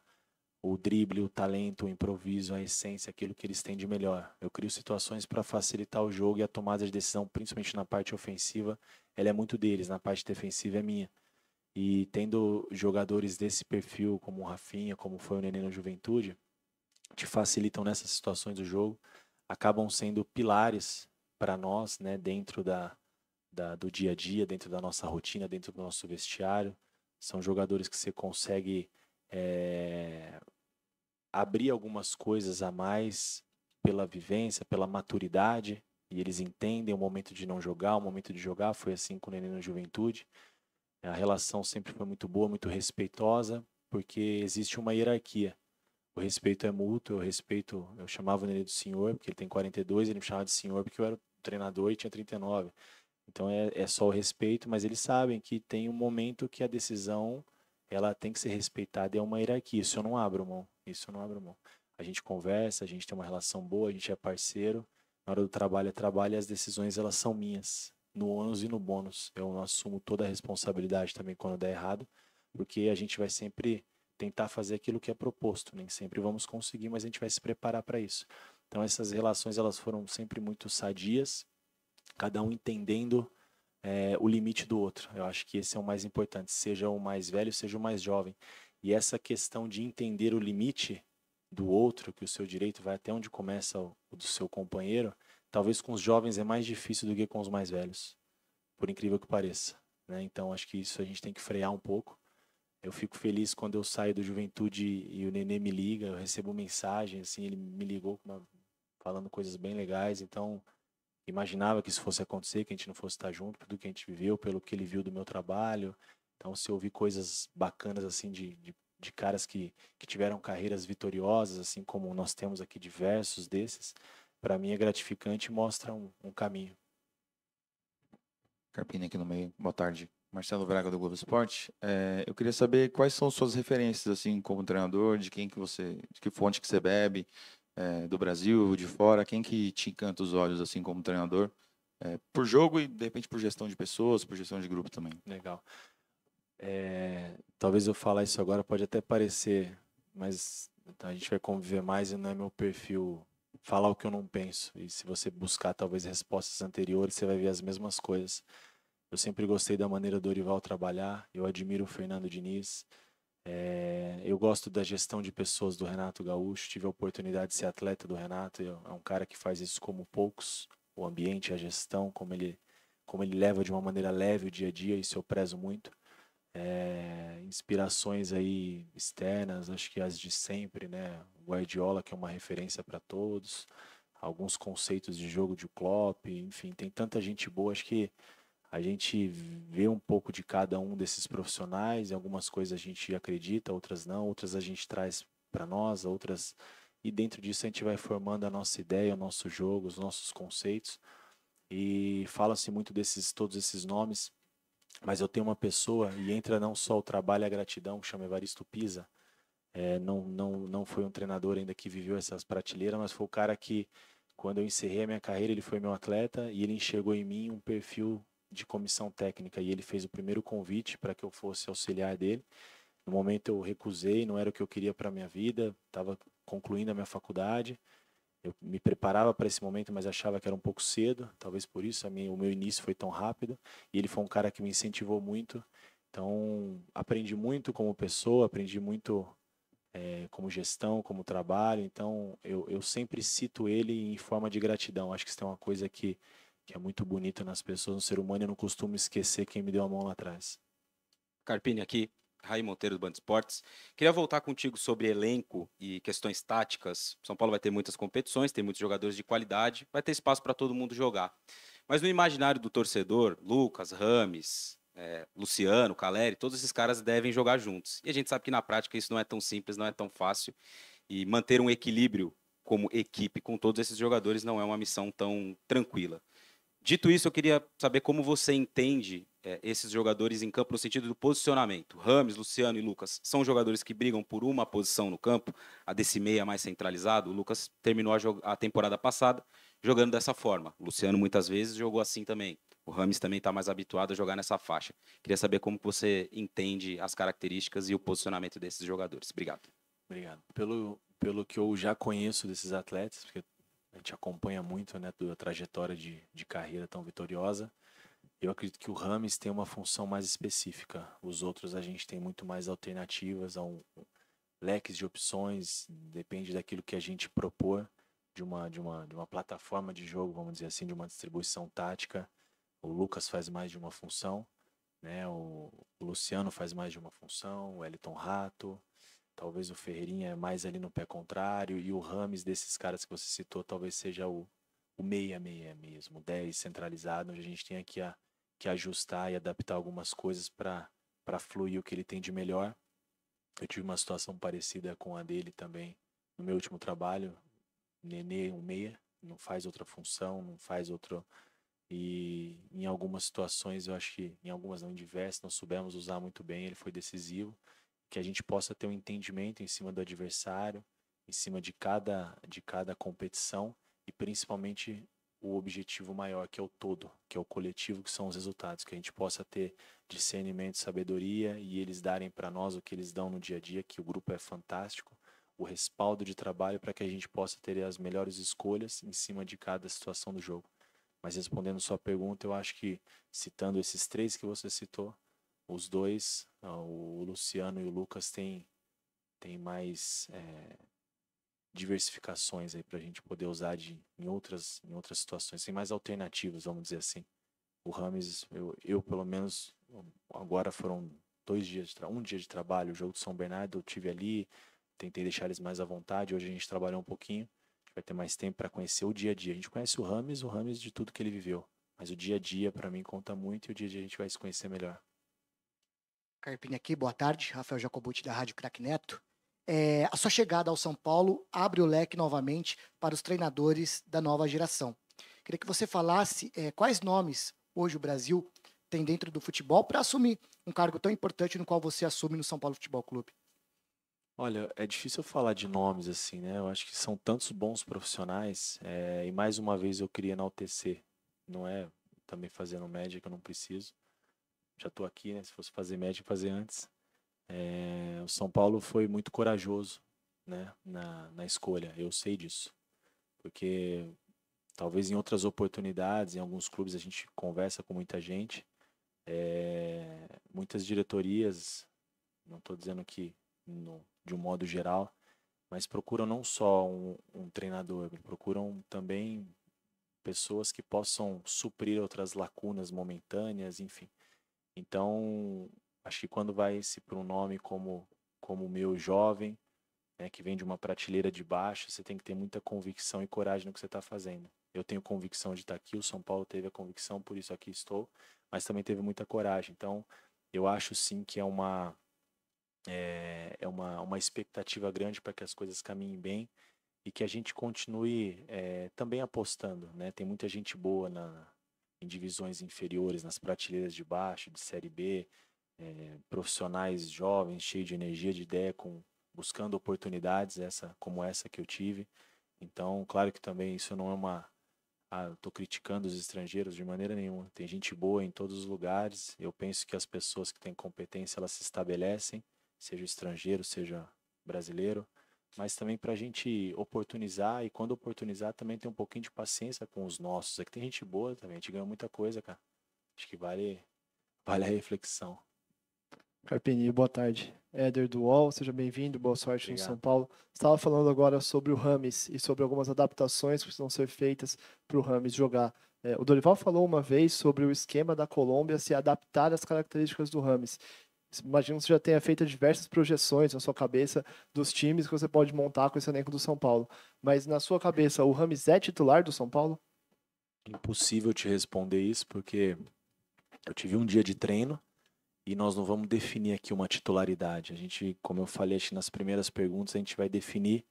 o drible, o talento, o improviso, a essência, aquilo que eles têm de melhor. Eu crio situações para facilitar o jogo e a tomada de decisão, principalmente na parte ofensiva, ela é muito deles, na parte defensiva é minha. E tendo jogadores desse perfil, como o Rafinha, como foi o Nenê na Juventude, te facilitam nessas situações do jogo, acabam sendo pilares para nós, né, dentro da, da, do dia a dia, dentro da nossa rotina, dentro do nosso vestiário. São jogadores que você consegue é, abrir algumas coisas a mais pela vivência, pela maturidade, e eles entendem o momento de não jogar, o momento de jogar, foi assim com o Nenê na juventude. A relação sempre foi muito boa, muito respeitosa, porque existe uma hierarquia. O respeito é mútuo, eu respeito, eu chamava o Nenê do senhor, porque ele tem 42, ele me chamava de senhor porque eu era treinador e tinha 39. Então é, é só o respeito, mas eles sabem que tem um momento que a decisão ela tem que ser respeitada, é uma hierarquia, isso eu não abro mão. Isso eu não abro mão. A gente conversa, a gente tem uma relação boa, a gente é parceiro. Na hora do trabalho é trabalho e as decisões elas são minhas. No ônus e no bônus. Eu não assumo toda a responsabilidade também quando der errado, porque a gente vai sempre tentar fazer aquilo que é proposto. Nem sempre vamos conseguir, mas a gente vai se preparar para isso. Então essas relações elas foram sempre muito sadias, cada um entendendo é, o limite do outro. Eu acho que esse é o mais importante, seja o mais velho, seja o mais jovem. E essa questão de entender o limite do outro, que o seu direito vai até onde começa o do seu companheiro, talvez com os jovens é mais difícil do que com os mais velhos, por incrível que pareça. Né? Então acho que isso a gente tem que frear um pouco. Eu fico feliz quando eu saio do juventude e o nenê me liga, eu recebo mensagem, assim, ele me ligou falando coisas bem legais, então imaginava que isso fosse acontecer, que a gente não fosse estar junto, pelo que a gente viveu, pelo que ele viu do meu trabalho, então, se ouvir coisas bacanas, assim, de, de, de, caras que, que tiveram carreiras vitoriosas, assim como nós temos aqui diversos desses, para mim é gratificante e mostra um, um caminho. Carpini aqui no meio. Boa tarde. Marcelo Braga do Globo Esporte. É, eu queria saber quais são suas referências assim como treinador, de quem que você, de que fonte que você bebe, é, do Brasil, de fora, quem que te encanta os olhos assim como treinador, é, por jogo e de repente por gestão de pessoas, por gestão de grupo também. Legal. É, talvez eu falar isso agora pode até parecer, mas então, a gente vai conviver mais e não é meu perfil falar o que eu não penso. E se você buscar talvez respostas anteriores, você vai ver as mesmas coisas. Eu sempre gostei da maneira do Orival trabalhar, eu admiro o Fernando Diniz. É, eu gosto da gestão de pessoas do Renato Gaúcho, tive a oportunidade de ser atleta do Renato, é um cara que faz isso como poucos, o ambiente, a gestão, como ele como ele leva de uma maneira leve o dia a dia, isso eu prezo muito é, inspirações aí externas, acho que as de sempre, né? Guardiola, que é uma referência para todos, alguns conceitos de jogo de Klopp, enfim, tem tanta gente boa, acho que a gente vê um pouco de cada um desses profissionais, e algumas coisas a gente acredita, outras não, outras a gente traz para nós, outras e dentro disso a gente vai formando a nossa ideia, o nosso jogo, os nossos conceitos. E fala-se muito desses todos esses nomes, mas eu tenho uma pessoa, e entra não só o trabalho e a gratidão, que chama Evaristo Pisa. É, não, não, não foi um treinador ainda que viveu essas prateleiras, mas foi o cara que, quando eu encerrei a minha carreira, ele foi meu atleta e ele enxergou em mim um perfil de comissão técnica. E ele fez o primeiro convite para que eu fosse auxiliar dele. No momento eu recusei, não era o que eu queria para minha vida, estava concluindo a minha faculdade. Eu me preparava para esse momento, mas achava que era um pouco cedo, talvez por isso minha, o meu início foi tão rápido. E ele foi um cara que me incentivou muito. Então, aprendi muito como pessoa, aprendi muito é, como gestão, como trabalho. Então, eu, eu sempre cito ele em forma de gratidão. Acho que isso é uma coisa que, que é muito bonita nas pessoas, no ser humano. Eu não costumo esquecer quem me deu a mão lá atrás. Carpini, aqui Raí Monteiro do Band Esportes. Queria voltar contigo sobre elenco e questões táticas. São Paulo vai ter muitas competições, tem muitos jogadores de qualidade, vai ter espaço para todo mundo jogar. Mas no imaginário do torcedor, Lucas, Rames, é, Luciano, Caleri, todos esses caras devem jogar juntos. E a gente sabe que na prática isso não é tão simples, não é tão fácil. E manter um equilíbrio como equipe com todos esses jogadores não é uma missão tão tranquila. Dito isso, eu queria saber como você entende é, esses jogadores em campo no sentido do posicionamento. Rames, Luciano e Lucas são jogadores que brigam por uma posição no campo, a desse meia mais centralizado. O Lucas terminou a, a temporada passada jogando dessa forma. O Luciano muitas vezes jogou assim também. O Rames também está mais habituado a jogar nessa faixa. Queria saber como você entende as características e o posicionamento desses jogadores. Obrigado. Obrigado. Pelo, pelo que eu já conheço desses atletas, porque a gente acompanha muito né, da trajetória de, de carreira tão vitoriosa. Eu acredito que o Rames tem uma função mais específica. Os outros a gente tem muito mais alternativas, há um, leques de opções, depende daquilo que a gente propor, de uma, de, uma, de uma plataforma de jogo, vamos dizer assim, de uma distribuição tática. O Lucas faz mais de uma função, né? o, o Luciano faz mais de uma função, o Elton Rato, Talvez o Ferreirinha é mais ali no pé contrário e o Rames desses caras que você citou talvez seja o, o meia meia mesmo, 10 centralizado, onde a gente tem aqui a, que ajustar e adaptar algumas coisas para para fluir o que ele tem de melhor. Eu tive uma situação parecida com a dele também no meu último trabalho. Nenê, um meia, não faz outra função, não faz outro. E em algumas situações, eu acho que, em algumas não, em diversas, não soubemos usar muito bem, ele foi decisivo que a gente possa ter um entendimento em cima do adversário, em cima de cada, de cada competição e principalmente o objetivo maior, que é o todo, que é o coletivo, que são os resultados, que a gente possa ter discernimento, sabedoria e eles darem para nós o que eles dão no dia a dia, que o grupo é fantástico, o respaldo de trabalho para que a gente possa ter as melhores escolhas em cima de cada situação do jogo. Mas respondendo sua pergunta, eu acho que citando esses três que você citou, os dois, ah, o Luciano e o Lucas, têm, têm mais é, diversificações aí para a gente poder usar de, em, outras, em outras situações, tem mais alternativas, vamos dizer assim. O Rames, eu, eu pelo menos, agora foram dois dias, de um dia de trabalho, o jogo de São Bernardo eu tive ali, tentei deixar eles mais à vontade, hoje a gente trabalhou um pouquinho, vai ter mais tempo para conhecer o dia a dia. A gente conhece o Rames, o Rames de tudo que ele viveu, mas o dia a dia para mim conta muito e o dia a dia a gente vai se conhecer melhor. Carpini aqui, boa tarde. Rafael Jacobucci, da Rádio Crack Neto. É, a sua chegada ao São Paulo abre o leque novamente para os treinadores da nova geração. Queria que você falasse é, quais nomes hoje o Brasil tem dentro do futebol para assumir um cargo tão importante no qual você assume no São Paulo Futebol Clube. Olha, é difícil falar de nomes assim, né? Eu acho que são tantos bons profissionais é, e mais uma vez eu queria enaltecer, não é também fazendo média que eu não preciso, já estou aqui, né? Se fosse fazer médio, fazer antes. É, o São Paulo foi muito corajoso, né? Na, na escolha, eu sei disso. Porque talvez em outras oportunidades, em alguns clubes, a gente conversa com muita gente. É, muitas diretorias, não estou dizendo que no, de um modo geral, mas procuram não só um, um treinador, procuram também pessoas que possam suprir outras lacunas momentâneas, enfim. Então, acho que quando vai se para um nome como como meu jovem, né, que vem de uma prateleira de baixo, você tem que ter muita convicção e coragem no que você está fazendo. Eu tenho convicção de estar tá aqui, o São Paulo teve a convicção, por isso aqui estou, mas também teve muita coragem. Então, eu acho sim que é uma é, é uma, uma expectativa grande para que as coisas caminhem bem e que a gente continue é, também apostando, né? Tem muita gente boa na, em divisões inferiores, nas prateleiras de baixo, de Série B, é, profissionais jovens, cheios de energia, de ideia, com, buscando oportunidades essa, como essa que eu tive. Então, claro que também isso não é uma. Ah, estou criticando os estrangeiros de maneira nenhuma. Tem gente boa em todos os lugares. Eu penso que as pessoas que têm competência elas se estabelecem, seja estrangeiro, seja brasileiro mas também para a gente oportunizar e quando oportunizar também ter um pouquinho de paciência com os nossos. Aqui é tem gente boa também, a gente ganha muita coisa, cara. Acho que vale, vale a reflexão. Carpini, boa tarde. Éder Duol seja bem-vindo, boa sorte Obrigado. São Paulo. Estava falando agora sobre o Rames e sobre algumas adaptações que precisam ser feitas para o Rames jogar. É, o Dorival falou uma vez sobre o esquema da Colômbia se adaptar às características do Rames. Imagino que você já tenha feito diversas projeções na sua cabeça dos times que você pode montar com esse elenco do São Paulo. Mas na sua cabeça, o Rames é titular do São Paulo? Impossível te responder isso, porque eu tive um dia de treino e nós não vamos definir aqui uma titularidade. A gente, como eu falei nas primeiras perguntas, a gente vai definir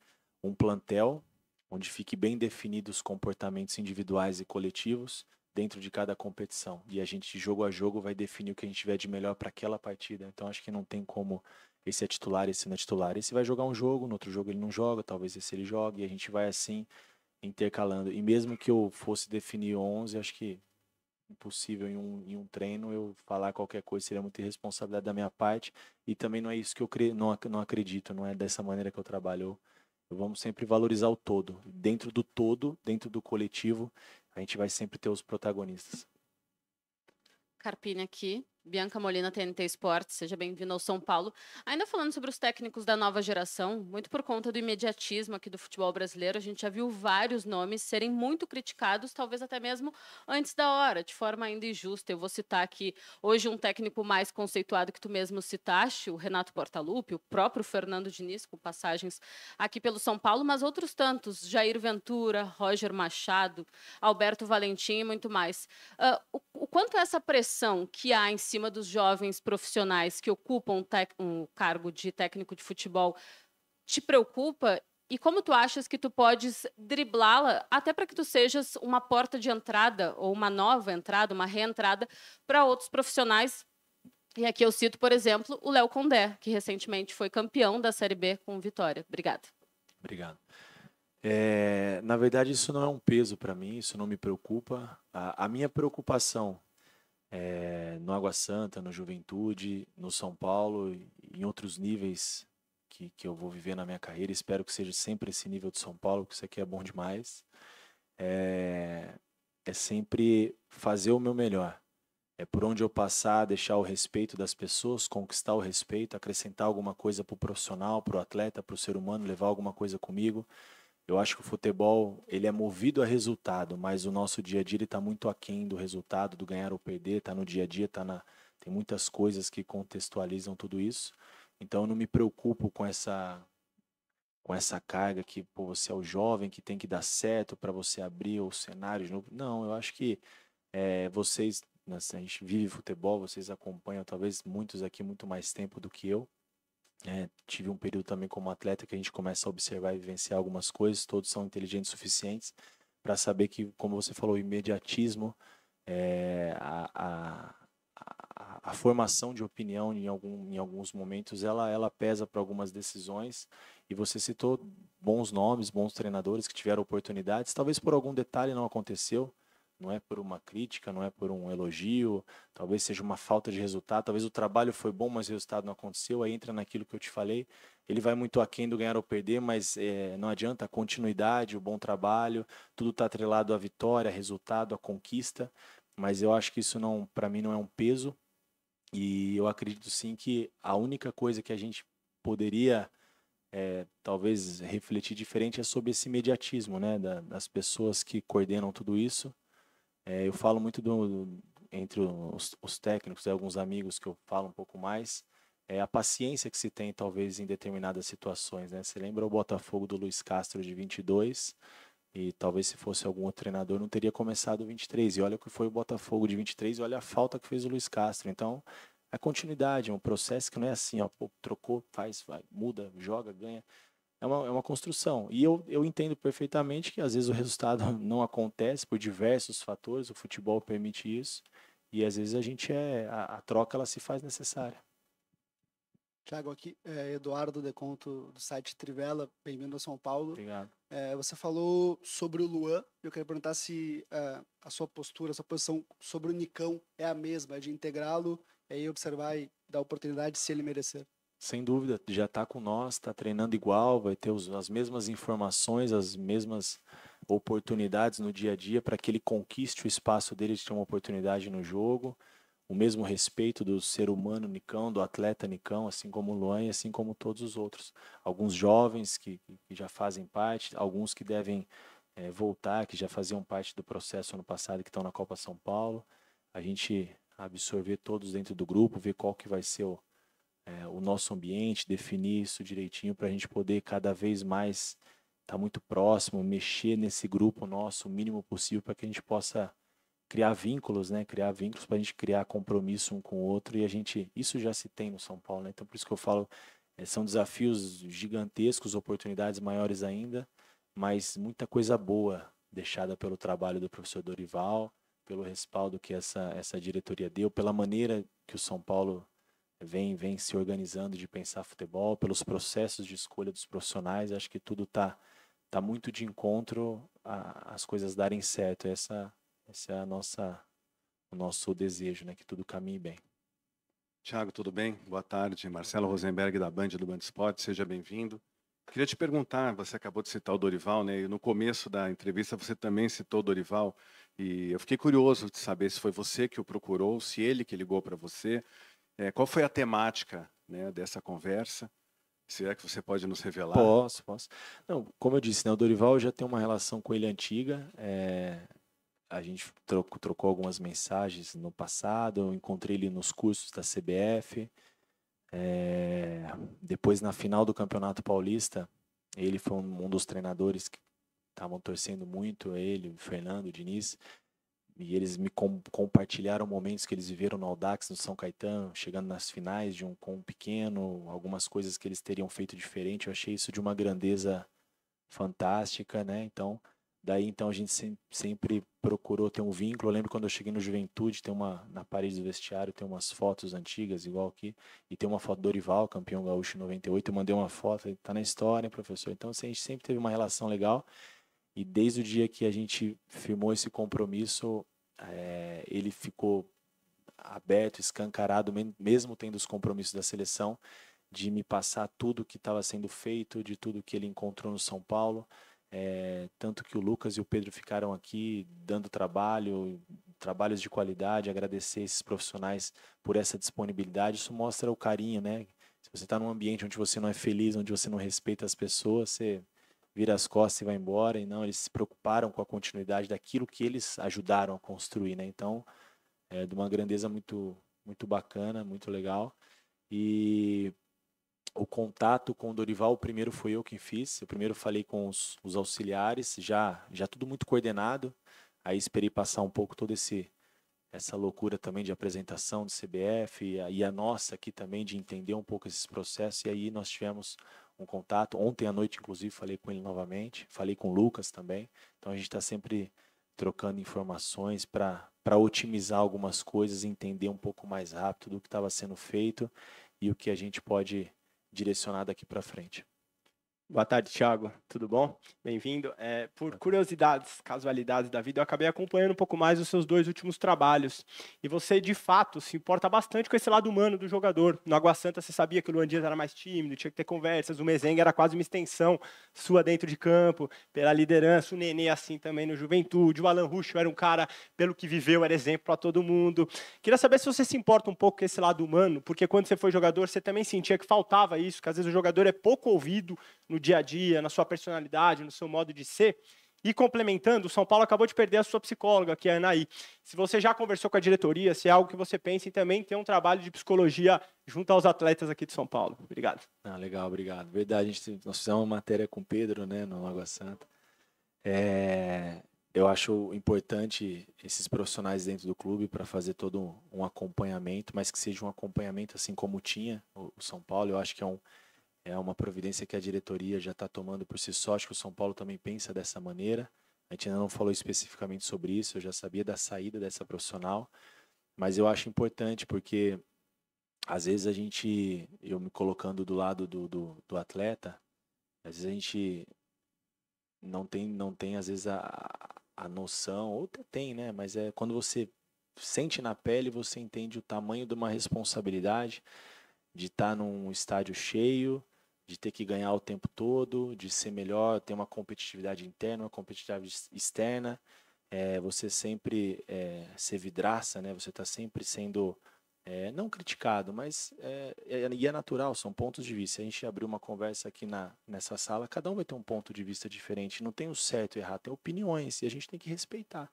um plantel onde fique bem definidos os comportamentos individuais e coletivos dentro de cada competição. E a gente, de jogo a jogo, vai definir o que a gente tiver de melhor para aquela partida. Então acho que não tem como esse é titular, esse não é titular. Esse vai jogar um jogo, no outro jogo ele não joga, talvez esse ele jogue, e a gente vai assim intercalando. E mesmo que eu fosse definir 11, acho que impossível em um, em um treino eu falar qualquer coisa seria muita irresponsabilidade da minha parte e também não é isso que eu cre... não, não acredito, não é dessa maneira que eu trabalho. Eu, eu vamos sempre valorizar o todo, dentro do todo, dentro do coletivo a gente vai sempre ter os protagonistas. Carpini aqui. Bianca Molina, TNT Esporte, seja bem-vinda ao São Paulo. Ainda falando sobre os técnicos da nova geração, muito por conta do imediatismo aqui do futebol brasileiro, a gente já viu vários nomes serem muito criticados, talvez até mesmo antes da hora, de forma ainda injusta. Eu vou citar aqui hoje um técnico mais conceituado que tu mesmo citaste, o Renato Portaluppi, o próprio Fernando Diniz, com passagens aqui pelo São Paulo, mas outros tantos, Jair Ventura, Roger Machado, Alberto Valentim e muito mais. Uh, o, o quanto essa pressão que há em si cima dos jovens profissionais que ocupam um cargo de técnico de futebol te preocupa? E como tu achas que tu podes driblá-la até para que tu sejas uma porta de entrada ou uma nova entrada, uma reentrada para outros profissionais? E aqui eu cito, por exemplo, o Léo Condé, que recentemente foi campeão da Série B com Vitória. Obrigada. Obrigado. É, na verdade, isso não é um peso para mim, isso não me preocupa. A, a minha preocupação é, no Água Santa, no Juventude, no São Paulo, em outros níveis que, que eu vou viver na minha carreira. Espero que seja sempre esse nível de São Paulo, que isso aqui é bom demais. É, é sempre fazer o meu melhor. É por onde eu passar, deixar o respeito das pessoas, conquistar o respeito, acrescentar alguma coisa para o profissional, para o atleta, para o ser humano, levar alguma coisa comigo. Eu acho que o futebol ele é movido a resultado, mas o nosso dia a dia está muito aquém do resultado, do ganhar ou perder, está no dia a dia, tá na... tem muitas coisas que contextualizam tudo isso. Então eu não me preocupo com essa com essa carga que pô, você é o jovem que tem que dar certo para você abrir o cenário de novo. Não, eu acho que é, vocês, né, a gente vive futebol, vocês acompanham talvez muitos aqui muito mais tempo do que eu. É, tive um período também como atleta que a gente começa a observar e vivenciar algumas coisas, todos são inteligentes suficientes para saber que, como você falou, o imediatismo, é, a, a, a, formação de opinião em, algum, em alguns momentos, ela, ela pesa para algumas decisões. E você citou bons nomes, bons treinadores que tiveram oportunidades, talvez por algum detalhe não aconteceu, não é por uma crítica, não é por um elogio, talvez seja uma falta de resultado, talvez o trabalho foi bom, mas o resultado não aconteceu, aí entra naquilo que eu te falei, ele vai muito aquém do ganhar ou perder, mas é, não adianta a continuidade, o bom trabalho, tudo está atrelado à vitória, resultado, à conquista, mas eu acho que isso não, para mim, não é um peso, e eu acredito sim que a única coisa que a gente poderia é, talvez refletir diferente é sobre esse imediatismo, né, da, das pessoas que coordenam tudo isso, é, eu falo muito do, do entre os, os técnicos e alguns amigos que eu falo um pouco mais, é a paciência que se tem talvez em determinadas situações, né? Você lembra o Botafogo do Luiz Castro de 22 e talvez se fosse algum outro treinador não teria começado 23 e olha o que foi o Botafogo de 23 e olha a falta que fez o Luiz Castro. Então, a é continuidade é um processo que não é assim, ó, pô, trocou, faz, vai, muda, joga, ganha é uma, é uma construção. E eu, eu entendo perfeitamente que às vezes o resultado não acontece por diversos fatores, o futebol permite isso, e às vezes a gente é. A, a troca ela se faz necessária. Tiago, aqui é Eduardo Deconto, do site Trivela, bem-vindo a São Paulo. Obrigado. É, você falou sobre o Luan, eu queria perguntar se é, a sua postura, a sua posição sobre o Nicão é a mesma, é de integrá-lo e observar e dar oportunidade se ele merecer. Sem dúvida, já está com nós, está treinando igual, vai ter os, as mesmas informações, as mesmas oportunidades no dia a dia para que ele conquiste o espaço dele de ter uma oportunidade no jogo. O mesmo respeito do ser humano Nicão, do atleta Nicão, assim como o Luan e assim como todos os outros. Alguns jovens que, que já fazem parte, alguns que devem é, voltar, que já faziam parte do processo ano passado, que estão na Copa São Paulo. A gente absorver todos dentro do grupo, ver qual que vai ser o, é, o nosso ambiente, definir isso direitinho para a gente poder cada vez mais estar tá muito próximo, mexer nesse grupo nosso o mínimo possível para que a gente possa criar vínculos, né? Criar vínculos para a gente criar compromisso um com o outro e a gente isso já se tem no São Paulo, né? Então por isso que eu falo é, são desafios gigantescos, oportunidades maiores ainda, mas muita coisa boa deixada pelo trabalho do professor Dorival, pelo respaldo que essa essa diretoria deu, pela maneira que o São Paulo vem, vem se organizando de pensar futebol, pelos processos de escolha dos profissionais, acho que tudo está tá muito de encontro a, as coisas darem certo. Essa, essa é a nossa, o nosso desejo, né? Que tudo caminhe bem. Tiago, tudo bem? Boa tarde. Marcelo Rosenberg, da Band do Band Esporte, seja bem-vindo. Queria te perguntar, você acabou de citar o Dorival, né? E no começo da entrevista você também citou o Dorival. E eu fiquei curioso de saber se foi você que o procurou, se ele que ligou para você, é, qual foi a temática né, dessa conversa? Se é que você pode nos revelar? Posso, posso. Não, como eu disse, né, o Dorival já tem uma relação com ele antiga. É, a gente trocou, trocou, algumas mensagens no passado. Eu encontrei ele nos cursos da CBF. É, depois, na final do Campeonato Paulista, ele foi um, um dos treinadores que estavam torcendo muito. Ele, o Fernando, o Diniz e eles me com, compartilharam momentos que eles viveram no Audax, no São Caetano, chegando nas finais de um com um pequeno, algumas coisas que eles teriam feito diferente. Eu achei isso de uma grandeza fantástica, né? Então, daí então a gente se, sempre procurou ter um vínculo. Eu lembro quando eu cheguei no Juventude, tem uma na parede do vestiário tem umas fotos antigas igual aqui, e tem uma foto do Dorival, campeão gaúcho 98, eu mandei uma foto, tá na história, professor. Então, assim, a gente sempre teve uma relação legal. E desde o dia que a gente firmou esse compromisso, é, ele ficou aberto, escancarado, mesmo tendo os compromissos da seleção, de me passar tudo que estava sendo feito, de tudo que ele encontrou no São Paulo. É, tanto que o Lucas e o Pedro ficaram aqui dando trabalho, trabalhos de qualidade, agradecer esses profissionais por essa disponibilidade. Isso mostra o carinho, né? Se você está num ambiente onde você não é feliz, onde você não respeita as pessoas, você vira as costas e vai embora, e não, eles se preocuparam com a continuidade daquilo que eles ajudaram a construir, né? Então, é de uma grandeza muito, muito bacana, muito legal. E o contato com o Dorival, o primeiro foi eu quem fiz, eu primeiro falei com os, os auxiliares, já, já tudo muito coordenado, aí esperei passar um pouco todo esse essa loucura também de apresentação do CBF e a, e a nossa aqui também de entender um pouco esses processos e aí nós tivemos um contato. Ontem à noite, inclusive, falei com ele novamente, falei com o Lucas também. Então a gente está sempre trocando informações para otimizar algumas coisas, entender um pouco mais rápido do que estava sendo feito e o que a gente pode direcionar daqui para frente. Boa tarde, Thiago. Tudo bom? Bem-vindo. É, por curiosidades, casualidades da vida, eu acabei acompanhando um pouco mais os seus dois últimos trabalhos. E você, de fato, se importa bastante com esse lado humano do jogador. No Água Santa, você sabia que o Luan Dias era mais tímido, tinha que ter conversas. O Mesengue era quase uma extensão sua dentro de campo, pela liderança. O Nenê, assim, também no Juventude. O Alan Ruxo era um cara, pelo que viveu, era exemplo para todo mundo. Queria saber se você se importa um pouco com esse lado humano, porque quando você foi jogador, você também sentia que faltava isso, que às vezes o jogador é pouco ouvido no no dia a dia, na sua personalidade, no seu modo de ser. E complementando, o São Paulo acabou de perder a sua psicóloga, que é a Anaí. Se você já conversou com a diretoria, se é algo que você pensa em também ter um trabalho de psicologia junto aos atletas aqui de São Paulo. Obrigado. Ah, legal, obrigado. Verdade, gente, nós fizemos uma matéria com o Pedro, né, no Lagoa Santa. É, eu acho importante esses profissionais dentro do clube para fazer todo um acompanhamento, mas que seja um acompanhamento assim como tinha o São Paulo. Eu acho que é um é uma providência que a diretoria já está tomando por si só. Acho que o São Paulo também pensa dessa maneira. A gente ainda não falou especificamente sobre isso. Eu já sabia da saída dessa profissional, mas eu acho importante porque às vezes a gente, eu me colocando do lado do, do, do atleta, às vezes a gente não tem, não tem às vezes a, a noção, ou tem, né? Mas é quando você sente na pele, você entende o tamanho de uma responsabilidade de estar tá num estádio cheio, de ter que ganhar o tempo todo, de ser melhor, ter uma competitividade interna, uma competitividade externa. É, você sempre é, ser vidraça, né? Você está sempre sendo é, não criticado, mas é, é, e é natural, são pontos de vista. A gente abriu uma conversa aqui na, nessa sala, cada um vai ter um ponto de vista diferente. Não tem o certo e o errado, tem opiniões e a gente tem que respeitar.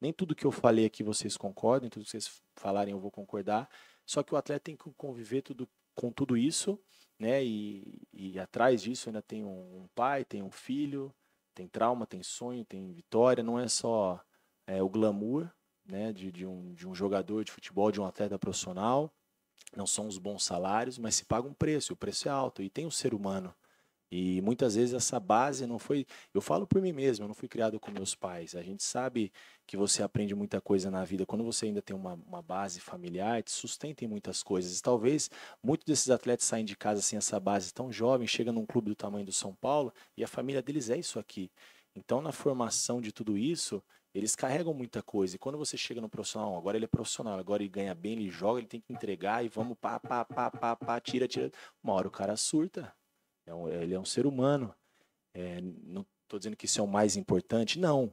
Nem tudo que eu falei aqui vocês concordam, tudo que vocês falarem eu vou concordar. Só que o atleta tem que conviver tudo, com tudo isso né? E, e atrás disso ainda tem um, pai, tem um filho, tem trauma, tem sonho, tem vitória. Não é só é, o glamour, né? De, de, um, de um jogador de futebol, de um atleta profissional. Não são os bons salários, mas se paga um preço. O preço é alto e tem um ser humano e muitas vezes essa base não foi. Eu falo por mim mesmo, eu não fui criado com meus pais. A gente sabe que você aprende muita coisa na vida quando você ainda tem uma, uma base familiar, te sustenta em muitas coisas. E talvez muitos desses atletas saem de casa sem essa base tão jovem, chega num clube do tamanho do São Paulo e a família deles é isso aqui. Então, na formação de tudo isso, eles carregam muita coisa. E quando você chega no profissional, agora ele é profissional, agora ele ganha bem, ele joga, ele tem que entregar e vamos pá, pá, pá, pá, pá, tira, tira. Uma hora o cara surta. É um, ele é um ser humano. É, não estou dizendo que isso é o mais importante, não.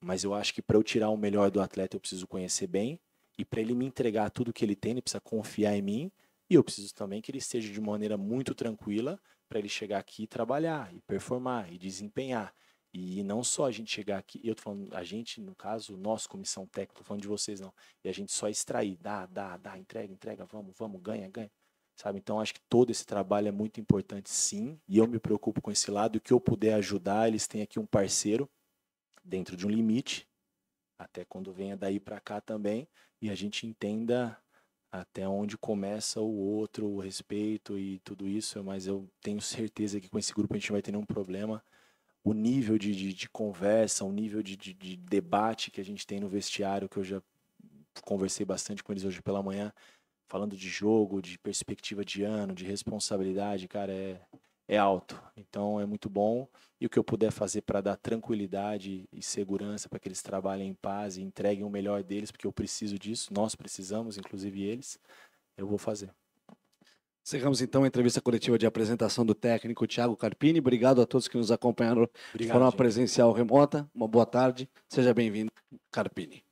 Mas eu acho que para eu tirar o melhor do atleta, eu preciso conhecer bem. E para ele me entregar tudo que ele tem, ele precisa confiar em mim. E eu preciso também que ele esteja de maneira muito tranquila para ele chegar aqui e trabalhar, e performar, e desempenhar. E não só a gente chegar aqui, eu tô falando, a gente, no caso, nós, comissão técnica, tô falando de vocês não, e a gente só extrair, dá, dá, dá, entrega, entrega, vamos, vamos, ganha, ganha sabe? Então acho que todo esse trabalho é muito importante, sim, e eu me preocupo com esse lado. E o que eu puder ajudar, eles têm aqui um parceiro dentro de um limite, até quando venha daí para cá também, e a gente entenda até onde começa o outro, o respeito e tudo isso, mas eu tenho certeza que com esse grupo a gente não vai ter nenhum problema. O nível de, de, de conversa, o nível de, de, de debate que a gente tem no vestiário, que eu já conversei bastante com eles hoje pela manhã, falando de jogo, de perspectiva de ano, de responsabilidade, cara, é, é alto. Então é muito bom. E o que eu puder fazer para dar tranquilidade e segurança para que eles trabalhem em paz e entreguem o melhor deles, porque eu preciso disso, nós precisamos, inclusive eles, eu vou fazer. Cerramos então a entrevista coletiva de apresentação do técnico Thiago Carpini. Obrigado a todos que nos acompanharam Obrigado, de forma gente. presencial remota. Uma boa tarde. Seja bem-vindo, Carpini.